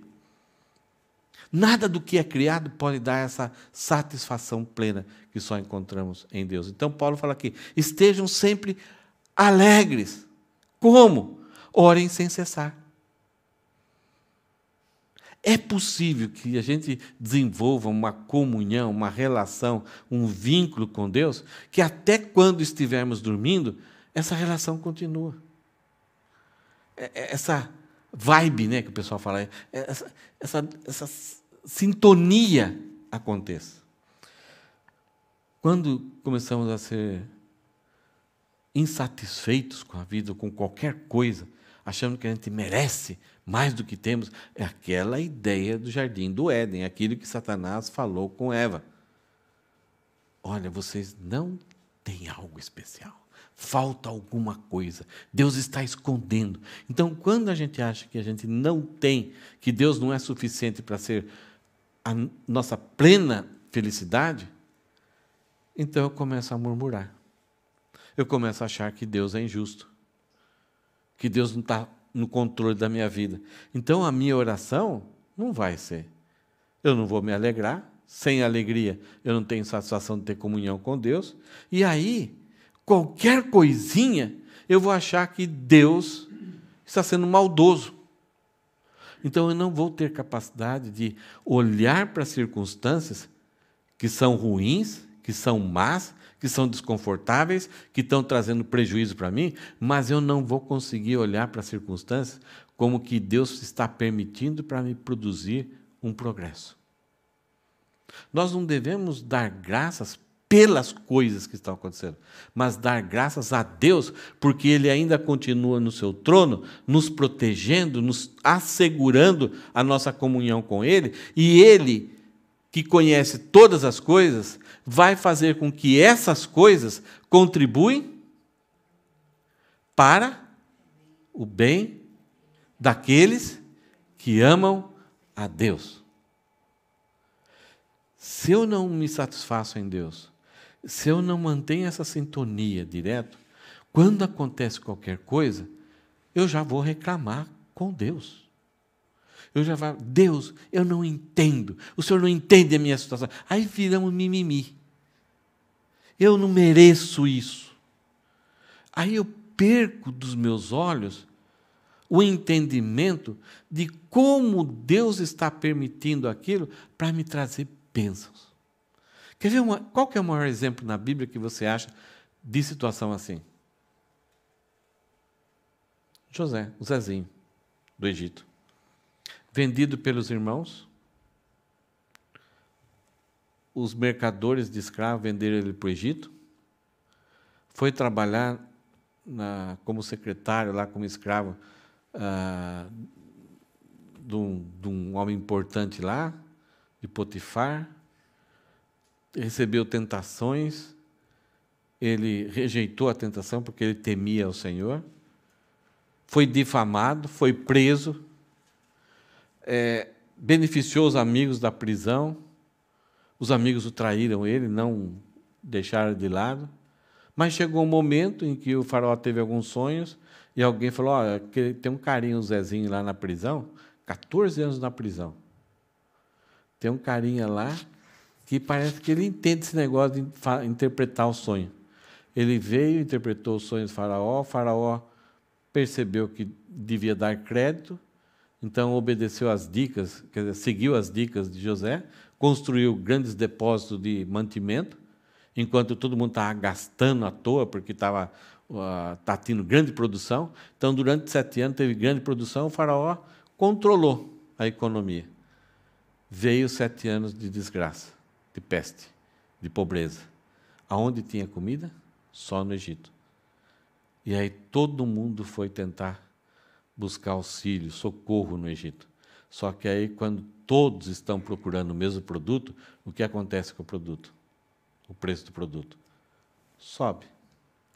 Nada do que é criado pode dar essa satisfação plena que só encontramos em Deus. Então, Paulo fala aqui: estejam sempre alegres. Como? Orem sem cessar. É possível que a gente desenvolva uma comunhão, uma relação, um vínculo com Deus, que até quando estivermos dormindo, essa relação continua. É, é, essa vibe, né, que o pessoal fala, é, essa, essa, essa sintonia aconteça. Quando começamos a ser insatisfeitos com a vida, com qualquer coisa, achando que a gente merece mais do que temos. É aquela ideia do jardim do Éden, aquilo que Satanás falou com Eva. Olha, vocês não têm algo especial. Falta alguma coisa. Deus está escondendo. Então, quando a gente acha que a gente não tem, que Deus não é suficiente para ser a nossa plena felicidade, então eu começo a murmurar. Eu começo a achar que Deus é injusto que Deus não está no controle da minha vida. Então a minha oração não vai ser. Eu não vou me alegrar, sem alegria eu não tenho satisfação de ter comunhão com Deus. E aí, qualquer coisinha, eu vou achar que Deus está sendo maldoso. Então eu não vou ter capacidade de olhar para circunstâncias que são ruins, que são más, que são desconfortáveis, que estão trazendo prejuízo para mim, mas eu não vou conseguir olhar para as circunstâncias como que Deus está permitindo para me produzir um progresso. Nós não devemos dar graças pelas coisas que estão acontecendo, mas dar graças a Deus, porque Ele ainda continua no seu trono, nos protegendo, nos assegurando a nossa comunhão com Ele, e Ele, que conhece todas as coisas, vai fazer com que essas coisas contribuem para o bem daqueles que amam a Deus. Se eu não me satisfaço em Deus, se eu não mantenho essa sintonia direto, quando acontece qualquer coisa, eu já vou reclamar com Deus. Eu já vou, Deus, eu não entendo, o Senhor não entende a minha situação. Aí viramos mimimi eu não mereço isso. Aí eu perco dos meus olhos o entendimento de como Deus está permitindo aquilo para me trazer bênçãos. Quer ver uma, qual que é o maior exemplo na Bíblia que você acha de situação assim? José, o Zezinho, do Egito. Vendido pelos irmãos, os mercadores de escravos venderam ele para o Egito, foi trabalhar na, como secretário, lá como escravo ah, de, um, de um homem importante lá, de Potifar, recebeu tentações, ele rejeitou a tentação porque ele temia o Senhor, foi difamado, foi preso, é, beneficiou os amigos da prisão os amigos o traíram ele, não deixaram de lado. Mas chegou um momento em que o faraó teve alguns sonhos e alguém falou: Olha, tem um carinho, o Zezinho, lá na prisão, 14 anos na prisão. Tem um carinha lá que parece que ele entende esse negócio de interpretar o sonho. Ele veio, interpretou os sonhos do faraó, o faraó percebeu que devia dar crédito, então obedeceu às dicas, quer dizer, seguiu as dicas de José, construiu grandes depósitos de mantimento, enquanto todo mundo estava gastando à toa, porque estava uh, ah, tá tendo grande produção. Então, durante sete anos teve grande produção, o faraó controlou a economia. Veio sete anos de desgraça, de peste, de pobreza. Aonde tinha comida? Só no Egito. E aí todo mundo foi tentar buscar auxílio, socorro no Egito. Só que aí, quando todos estão procurando o mesmo produto, o que acontece com o produto? O preço do produto sobe.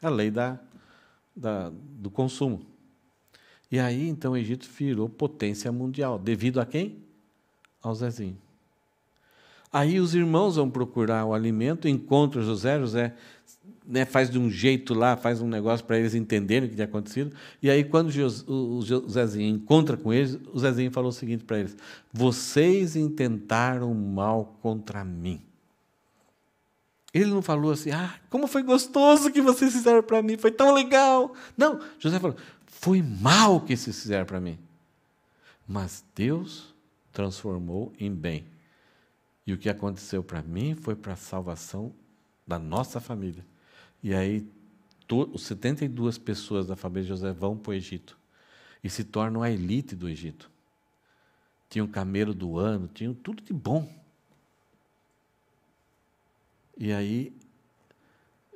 É a lei da, da, do consumo. E aí, então, o Egito virou potência mundial. Devido a quem? Ao Zezinho. Aí os irmãos vão procurar o alimento, encontram José. José né, faz de um jeito lá, faz um negócio para eles entenderem o que tinha acontecido. E aí, quando o Zezinho encontra com eles, o Zezinho falou o seguinte para eles: Vocês intentaram mal contra mim. Ele não falou assim, ah, como foi gostoso que vocês fizeram para mim, foi tão legal. Não, José falou, foi mal que vocês fizeram para mim. Mas Deus transformou em bem. E o que aconteceu para mim foi para a salvação da nossa família. E aí, to, 72 pessoas da família de José vão para o Egito e se tornam a elite do Egito. Tinham camelo do ano, tinham tudo de bom. E aí,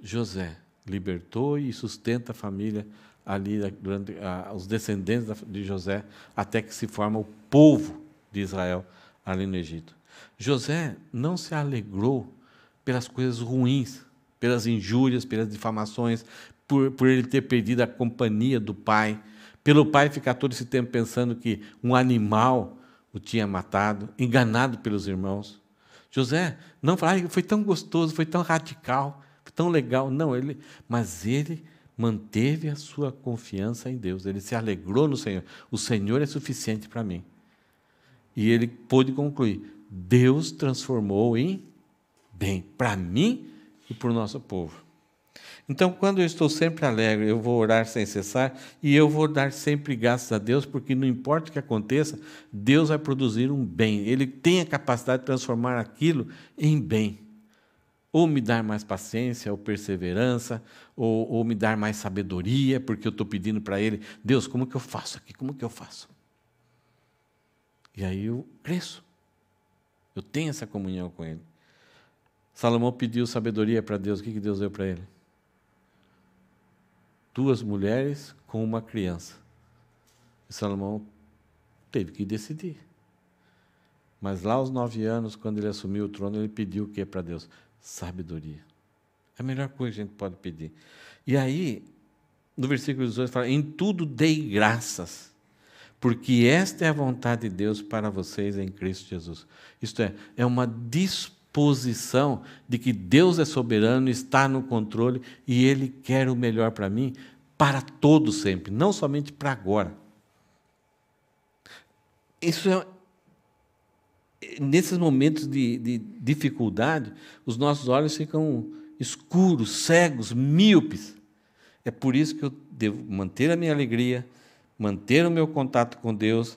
José libertou e sustenta a família ali, durante, a, os descendentes de José, até que se forma o povo de Israel ali no Egito. José não se alegrou pelas coisas ruins pelas injúrias, pelas difamações, por, por ele ter perdido a companhia do pai, pelo pai ficar todo esse tempo pensando que um animal o tinha matado, enganado pelos irmãos. José não fala, foi tão gostoso, foi tão radical, foi tão legal. Não, ele, mas ele manteve a sua confiança em Deus, ele se alegrou no Senhor. O Senhor é suficiente para mim. E ele pôde concluir: Deus transformou em bem. Para mim, e por nosso povo. Então, quando eu estou sempre alegre, eu vou orar sem cessar e eu vou dar sempre graças a Deus, porque não importa o que aconteça, Deus vai produzir um bem. Ele tem a capacidade de transformar aquilo em bem. Ou me dar mais paciência, ou perseverança, ou, ou me dar mais sabedoria, porque eu estou pedindo para Ele: Deus, como que eu faço aqui? Como que eu faço? E aí eu cresço. Eu tenho essa comunhão com Ele. Salomão pediu sabedoria para Deus. O que, que Deus deu para ele? Duas mulheres com uma criança. E Salomão teve que decidir. Mas lá aos nove anos, quando ele assumiu o trono, ele pediu o que para Deus? Sabedoria. É a melhor coisa que a gente pode pedir. E aí, no versículo 18, fala: Em tudo dei graças, porque esta é a vontade de Deus para vocês em Cristo Jesus. Isto é, é uma disposição posição de que Deus é soberano, está no controle e Ele quer o melhor para mim, para todo sempre, não somente para agora. Isso é, nesses momentos de, de, dificuldade, os nossos olhos ficam escuros, cegos, míopes. É por isso que eu devo manter a minha alegria, manter o meu contato com Deus,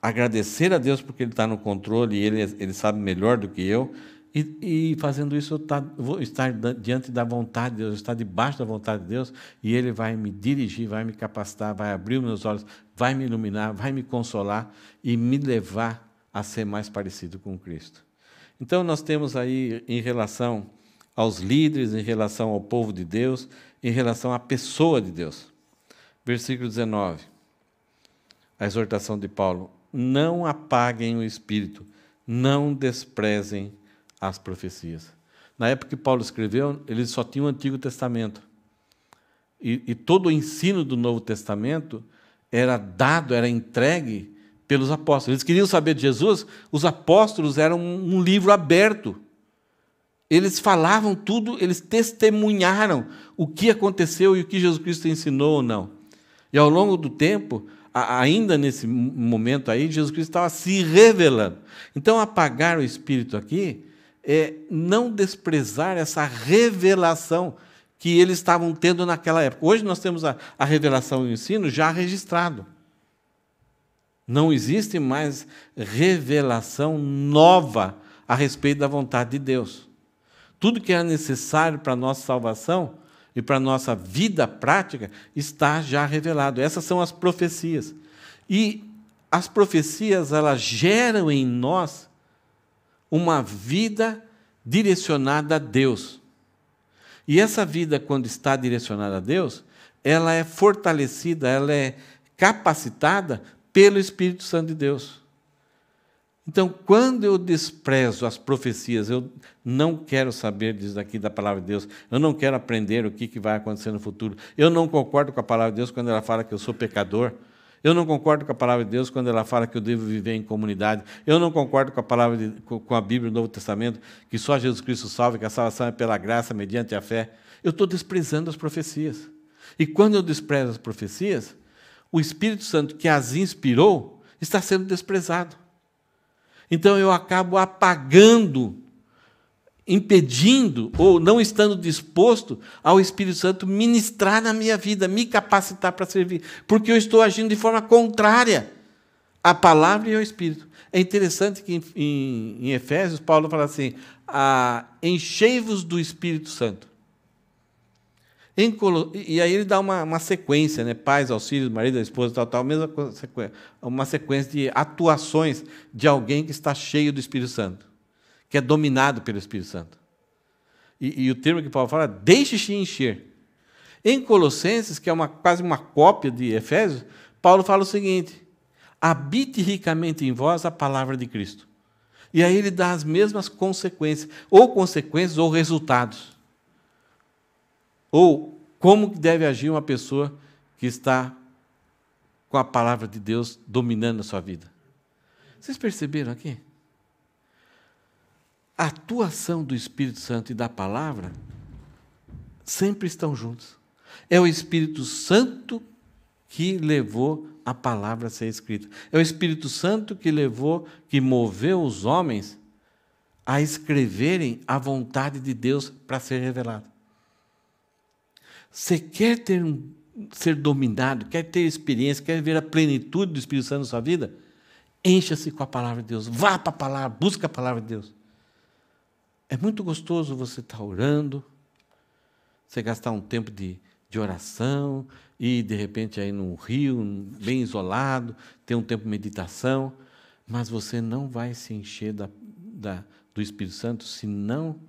agradecer a Deus porque Ele está no controle e Ele, Ele sabe melhor do que eu, e, e, fazendo isso, eu tá, vou estar diante da vontade de Deus, estar debaixo da vontade de Deus, e Ele vai me dirigir, vai me capacitar, vai abrir os meus olhos, vai me iluminar, vai me consolar e me levar a ser mais parecido com Cristo. Então, nós temos aí, em relação aos líderes, em relação ao povo de Deus, em relação à pessoa de Deus. Versículo 19, a exortação de Paulo: Não apaguem o espírito, não desprezem as profecias. Na época que Paulo escreveu, eles só tinham o Antigo Testamento. E, e todo o ensino do Novo Testamento era dado, era entregue pelos apóstolos. Eles queriam saber de Jesus, os apóstolos eram um livro aberto. Eles falavam tudo, eles testemunharam o que aconteceu e o que Jesus Cristo ensinou ou não. E ao longo do tempo, ainda nesse momento aí, Jesus Cristo estava se revelando. Então, apagar o espírito aqui é, não desprezar essa revelação que eles estavam tendo naquela época. Hoje nós temos a, a revelação e o ensino já registrado. Não existe mais revelação nova a respeito da vontade de Deus. Tudo que era é necessário para a nossa salvação e para a nossa vida prática está já revelado. Essas são as profecias. E as profecias elas geram em nós uma vida direcionada a Deus. E essa vida, quando está direcionada a Deus, ela é fortalecida, ela é capacitada pelo Espírito Santo de Deus. Então, quando eu desprezo as profecias, eu não quero saber disso daqui da palavra de Deus, eu não quero aprender o que vai acontecer no futuro, eu não concordo com a palavra de Deus quando ela fala que eu sou pecador, eu não concordo com a palavra de Deus quando ela fala que eu devo viver em comunidade. Eu não concordo com a palavra de, com a Bíblia do Novo Testamento, que só Jesus Cristo salva, que a salvação é pela graça, mediante a fé. Eu estou desprezando as profecias. E quando eu desprezo as profecias, o Espírito Santo que as inspirou está sendo desprezado. Então eu acabo apagando impedindo ou não estando disposto ao Espírito Santo ministrar na minha vida, me capacitar para servir, porque eu estou agindo de forma contrária à palavra e ao Espírito. É interessante que em, em, Efésios, Paulo fala assim: ah, enchei-vos do Espírito Santo. Em, e aí ele dá uma, uma sequência, né? Pais, auxílios, marido, esposa, tal, tal, mesma sequência, uma sequência de atuações de alguém que está cheio do Espírito Santo que é dominado pelo Espírito Santo. E, e o termo que Paulo fala, deixe-se encher. Em Colossenses, que é uma, quase uma cópia de Efésios, Paulo fala o seguinte: habite ricamente em vós a palavra de Cristo. E aí ele dá as mesmas consequências, ou consequências ou resultados. Ou como deve agir uma pessoa que está com a palavra de Deus dominando a sua vida. Vocês perceberam aqui? a atuação do Espírito Santo e da palavra sempre estão juntos. É o Espírito Santo que levou a palavra a ser escrita. É o Espírito Santo que levou, que moveu os homens a escreverem a vontade de Deus para ser revelada. Você quer ter um, ser dominado, quer ter experiência, quer ver a plenitude do Espírito Santo na sua vida? Encha-se com a palavra de Deus. Vá para a palavra, busca a palavra de Deus. É muito gostoso você estar tá orando, você gastar um tempo de, de oração e de repente aí num rio, bem isolado, ter um tempo de meditação, mas você não vai se encher da, da, do Espírito Santo se não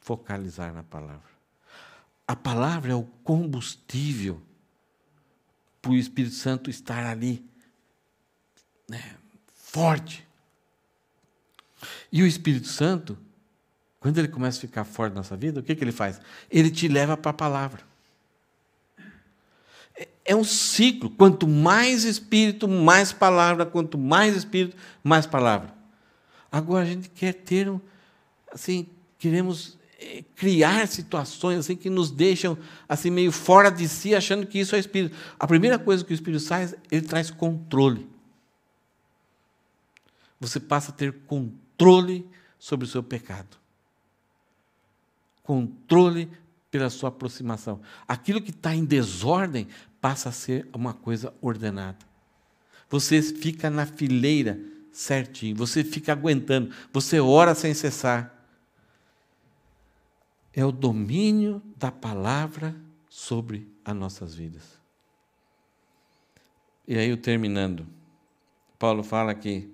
focalizar na palavra. A palavra é o combustível para o Espírito Santo estar ali, né, forte. E o Espírito Santo, quando ele começa a ficar fora da nossa vida, o que, que ele faz? Ele te leva para a palavra. É, é um ciclo. Quanto mais espírito, mais palavra. Quanto mais espírito, mais palavra. Agora a gente quer ter um, assim, queremos é, criar situações assim que nos deixam assim meio fora de si, achando que isso é espírito. A primeira coisa que o espírito faz, ele traz controle. Você passa a ter controle sobre o seu pecado controle pela sua aproximação. Aquilo que está em desordem passa a ser uma coisa ordenada. Você fica na fileira certinho, você fica aguentando, você ora sem cessar. É o domínio da palavra sobre as nossas vidas. E aí, eu terminando, Paulo fala que,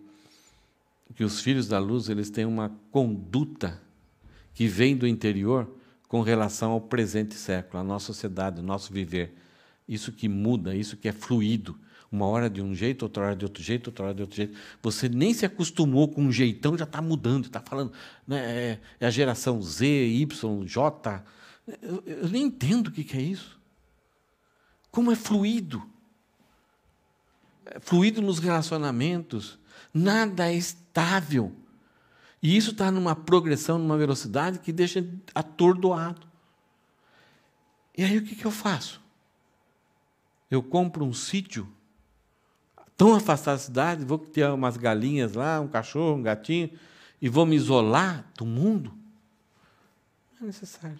que os filhos da luz eles têm uma conduta que vem do interior com relação ao presente século, à nossa sociedade, ao nosso viver. Isso que muda, isso que é fluido. Uma hora de um jeito, outra hora de outro jeito, outra hora de outro jeito. Você nem se acostumou com um jeitão, já está mudando, está falando. Né? É, é a geração Z, Y, J. Eu, eu nem entendo o que, que é isso. Como é fluido. É fluido nos relacionamentos. Nada é estável. E isso está numa progressão, numa velocidade que deixa atordoado. E aí o que, que eu faço? Eu compro um sítio tão afastado da cidade, vou ter umas galinhas lá, um cachorro, um gatinho, e vou me isolar do mundo? Não é necessário.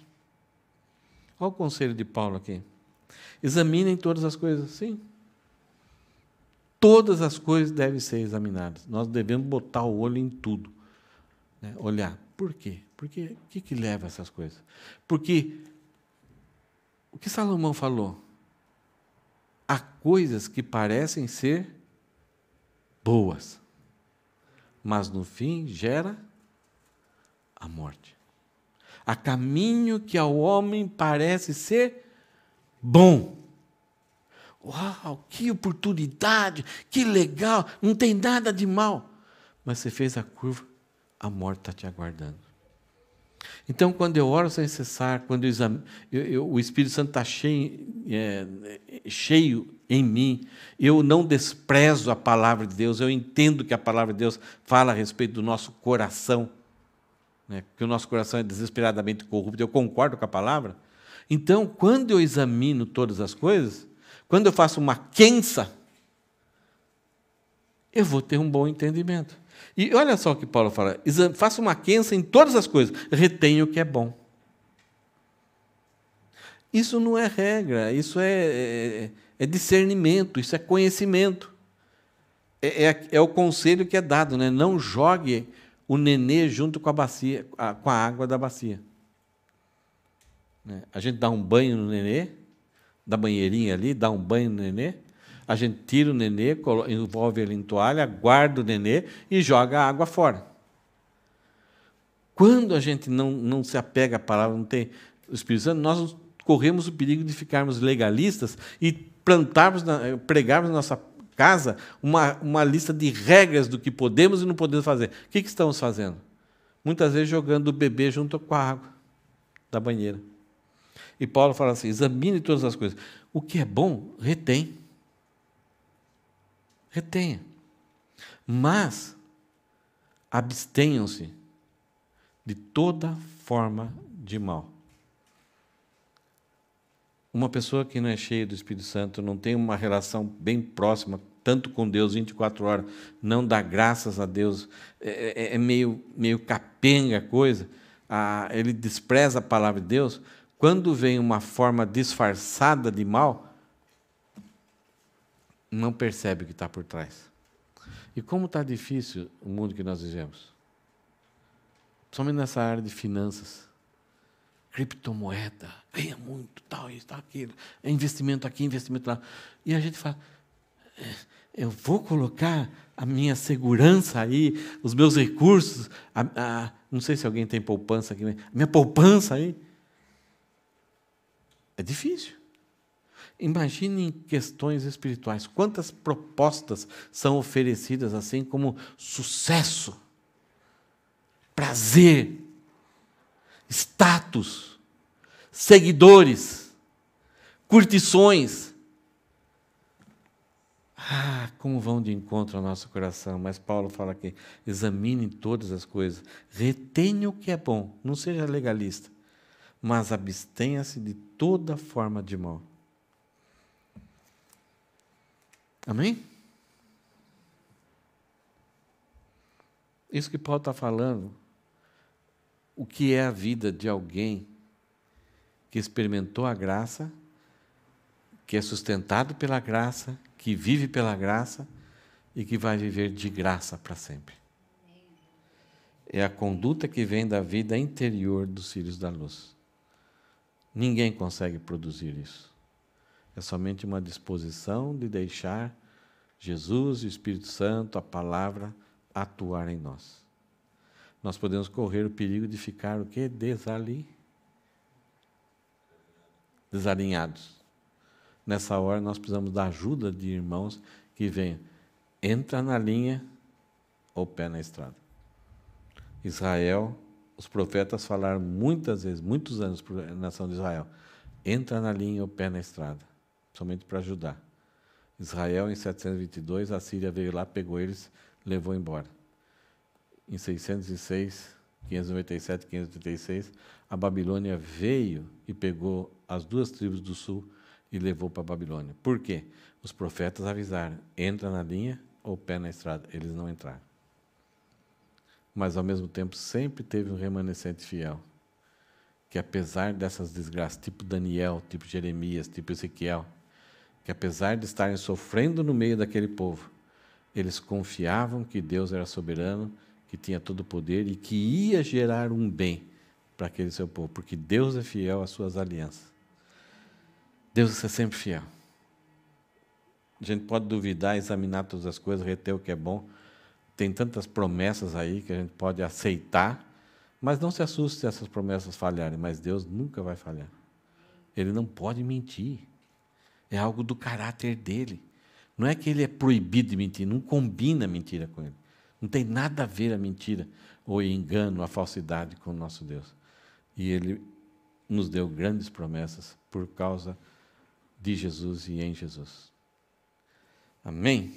Olha o conselho de Paulo aqui. Examinem todas as coisas, sim. Todas as coisas devem ser examinadas. Nós devemos botar o olho em tudo. Né? Olhar. Por quê? Porque o que, que leva a essas coisas? Porque o que Salomão falou? Há coisas que parecem ser boas, mas no fim gera a morte. Há caminho que ao homem parece ser bom. Uau, que oportunidade, que legal, não tem nada de mal. Mas você fez a curva a morte está te aguardando. Então, quando eu oro sem cessar, quando eu, eu, eu, o Espírito Santo está cheio, é, cheio em mim, eu não desprezo a palavra de Deus, eu entendo que a palavra de Deus fala a respeito do nosso coração, né? porque o nosso coração é desesperadamente corrupto, eu concordo com a palavra. Então, quando eu examino todas as coisas, quando eu faço uma quença, eu vou ter um bom entendimento. E olha só o que Paulo fala: faça uma quença em todas as coisas, retenha o que é bom. Isso não é regra, isso é, é, é discernimento, isso é conhecimento. É, é, é, o conselho que é dado, né? Não jogue o nenê junto com a bacia, com a água da bacia. Né? A gente dá um banho no nenê, da banheirinha ali, dá um banho no nenê, a gente tira o nenê, envolve ele em toalha, guarda o nenê e joga a água fora. Quando a gente não, não se apega à palavra, não tem o Espírito Santo, nós corremos o perigo de ficarmos legalistas e plantarmos, na, pregarmos na nossa casa uma, uma lista de regras do que podemos e não podemos fazer. O que, que estamos fazendo? Muitas vezes jogando o bebê junto com a água da banheira. E Paulo fala assim: examine todas as coisas. O que é bom, retém retenha. Mas abstenham-se de toda forma de mal. Uma pessoa que não é cheia do Espírito Santo, não tem uma relação bem próxima, tanto com Deus 24 horas, não dá graças a Deus, é, é, é meio, meio capenga a coisa, ah, ele despreza a palavra de Deus. Quando vem uma forma disfarçada de mal, não percebe o que está por trás. E como está difícil o mundo que nós vivemos? somente nessa área de finanças. Criptomoeda, ganha muito, tal, isso, tal, aquilo. É investimento aqui, investimento lá. E a gente fala, é, eu vou colocar a minha segurança aí, os meus recursos, a, a, não sei se alguém tem poupança aqui, a minha poupança aí. É difícil. Imaginem questões espirituais. Quantas propostas são oferecidas assim como sucesso, prazer, status, seguidores, curtições. Ah, como vão de encontro ao nosso coração. Mas Paulo fala aqui: examine todas as coisas, retenha o que é bom, não seja legalista, mas abstenha-se de toda forma de mal. Amém? Isso que Paulo está falando, o que é a vida de alguém que experimentou a graça, que é sustentado pela graça, que vive pela graça e que vai viver de graça para sempre. É a conduta que vem da vida interior dos filhos da luz. Ninguém consegue produzir isso. É somente uma disposição de deixar Jesus, o Espírito Santo, a palavra atuar em nós. Nós podemos correr o perigo de ficar o quê? Desali... Desalinhados. Nessa hora nós precisamos da ajuda de irmãos que venham. Entra na linha ou pé na estrada. Israel, os profetas falaram muitas vezes, muitos anos para a nação de Israel: entra na linha ou pé na estrada somente para ajudar. Israel, em 722, a Síria veio lá, pegou eles, levou embora. Em 606, 597, 586, a Babilônia veio e pegou as duas tribos do sul e levou para a Babilônia. Por quê? Os profetas avisaram: entra na linha ou pé na estrada. Eles não entraram. Mas ao mesmo tempo sempre teve um remanescente fiel, que apesar dessas desgraças, tipo Daniel, tipo Jeremias, tipo Ezequiel, que apesar de estarem sofrendo no meio daquele povo, eles confiavam que Deus era soberano, que tinha todo o poder e que ia gerar um bem para aquele seu povo, porque Deus é fiel às suas alianças. Deus é sempre fiel. A gente pode duvidar, examinar todas as coisas, reter o que é bom. Tem tantas promessas aí que a gente pode aceitar, mas não se assuste se essas promessas falharem, mas Deus nunca vai falhar. Ele não pode mentir. É algo do caráter dele. Não é que ele é proibido de mentir, não combina mentira com ele. Não tem nada a ver a mentira ou o engano, a falsidade com o nosso Deus. E ele nos deu grandes promessas por causa de Jesus e em Jesus. Amém?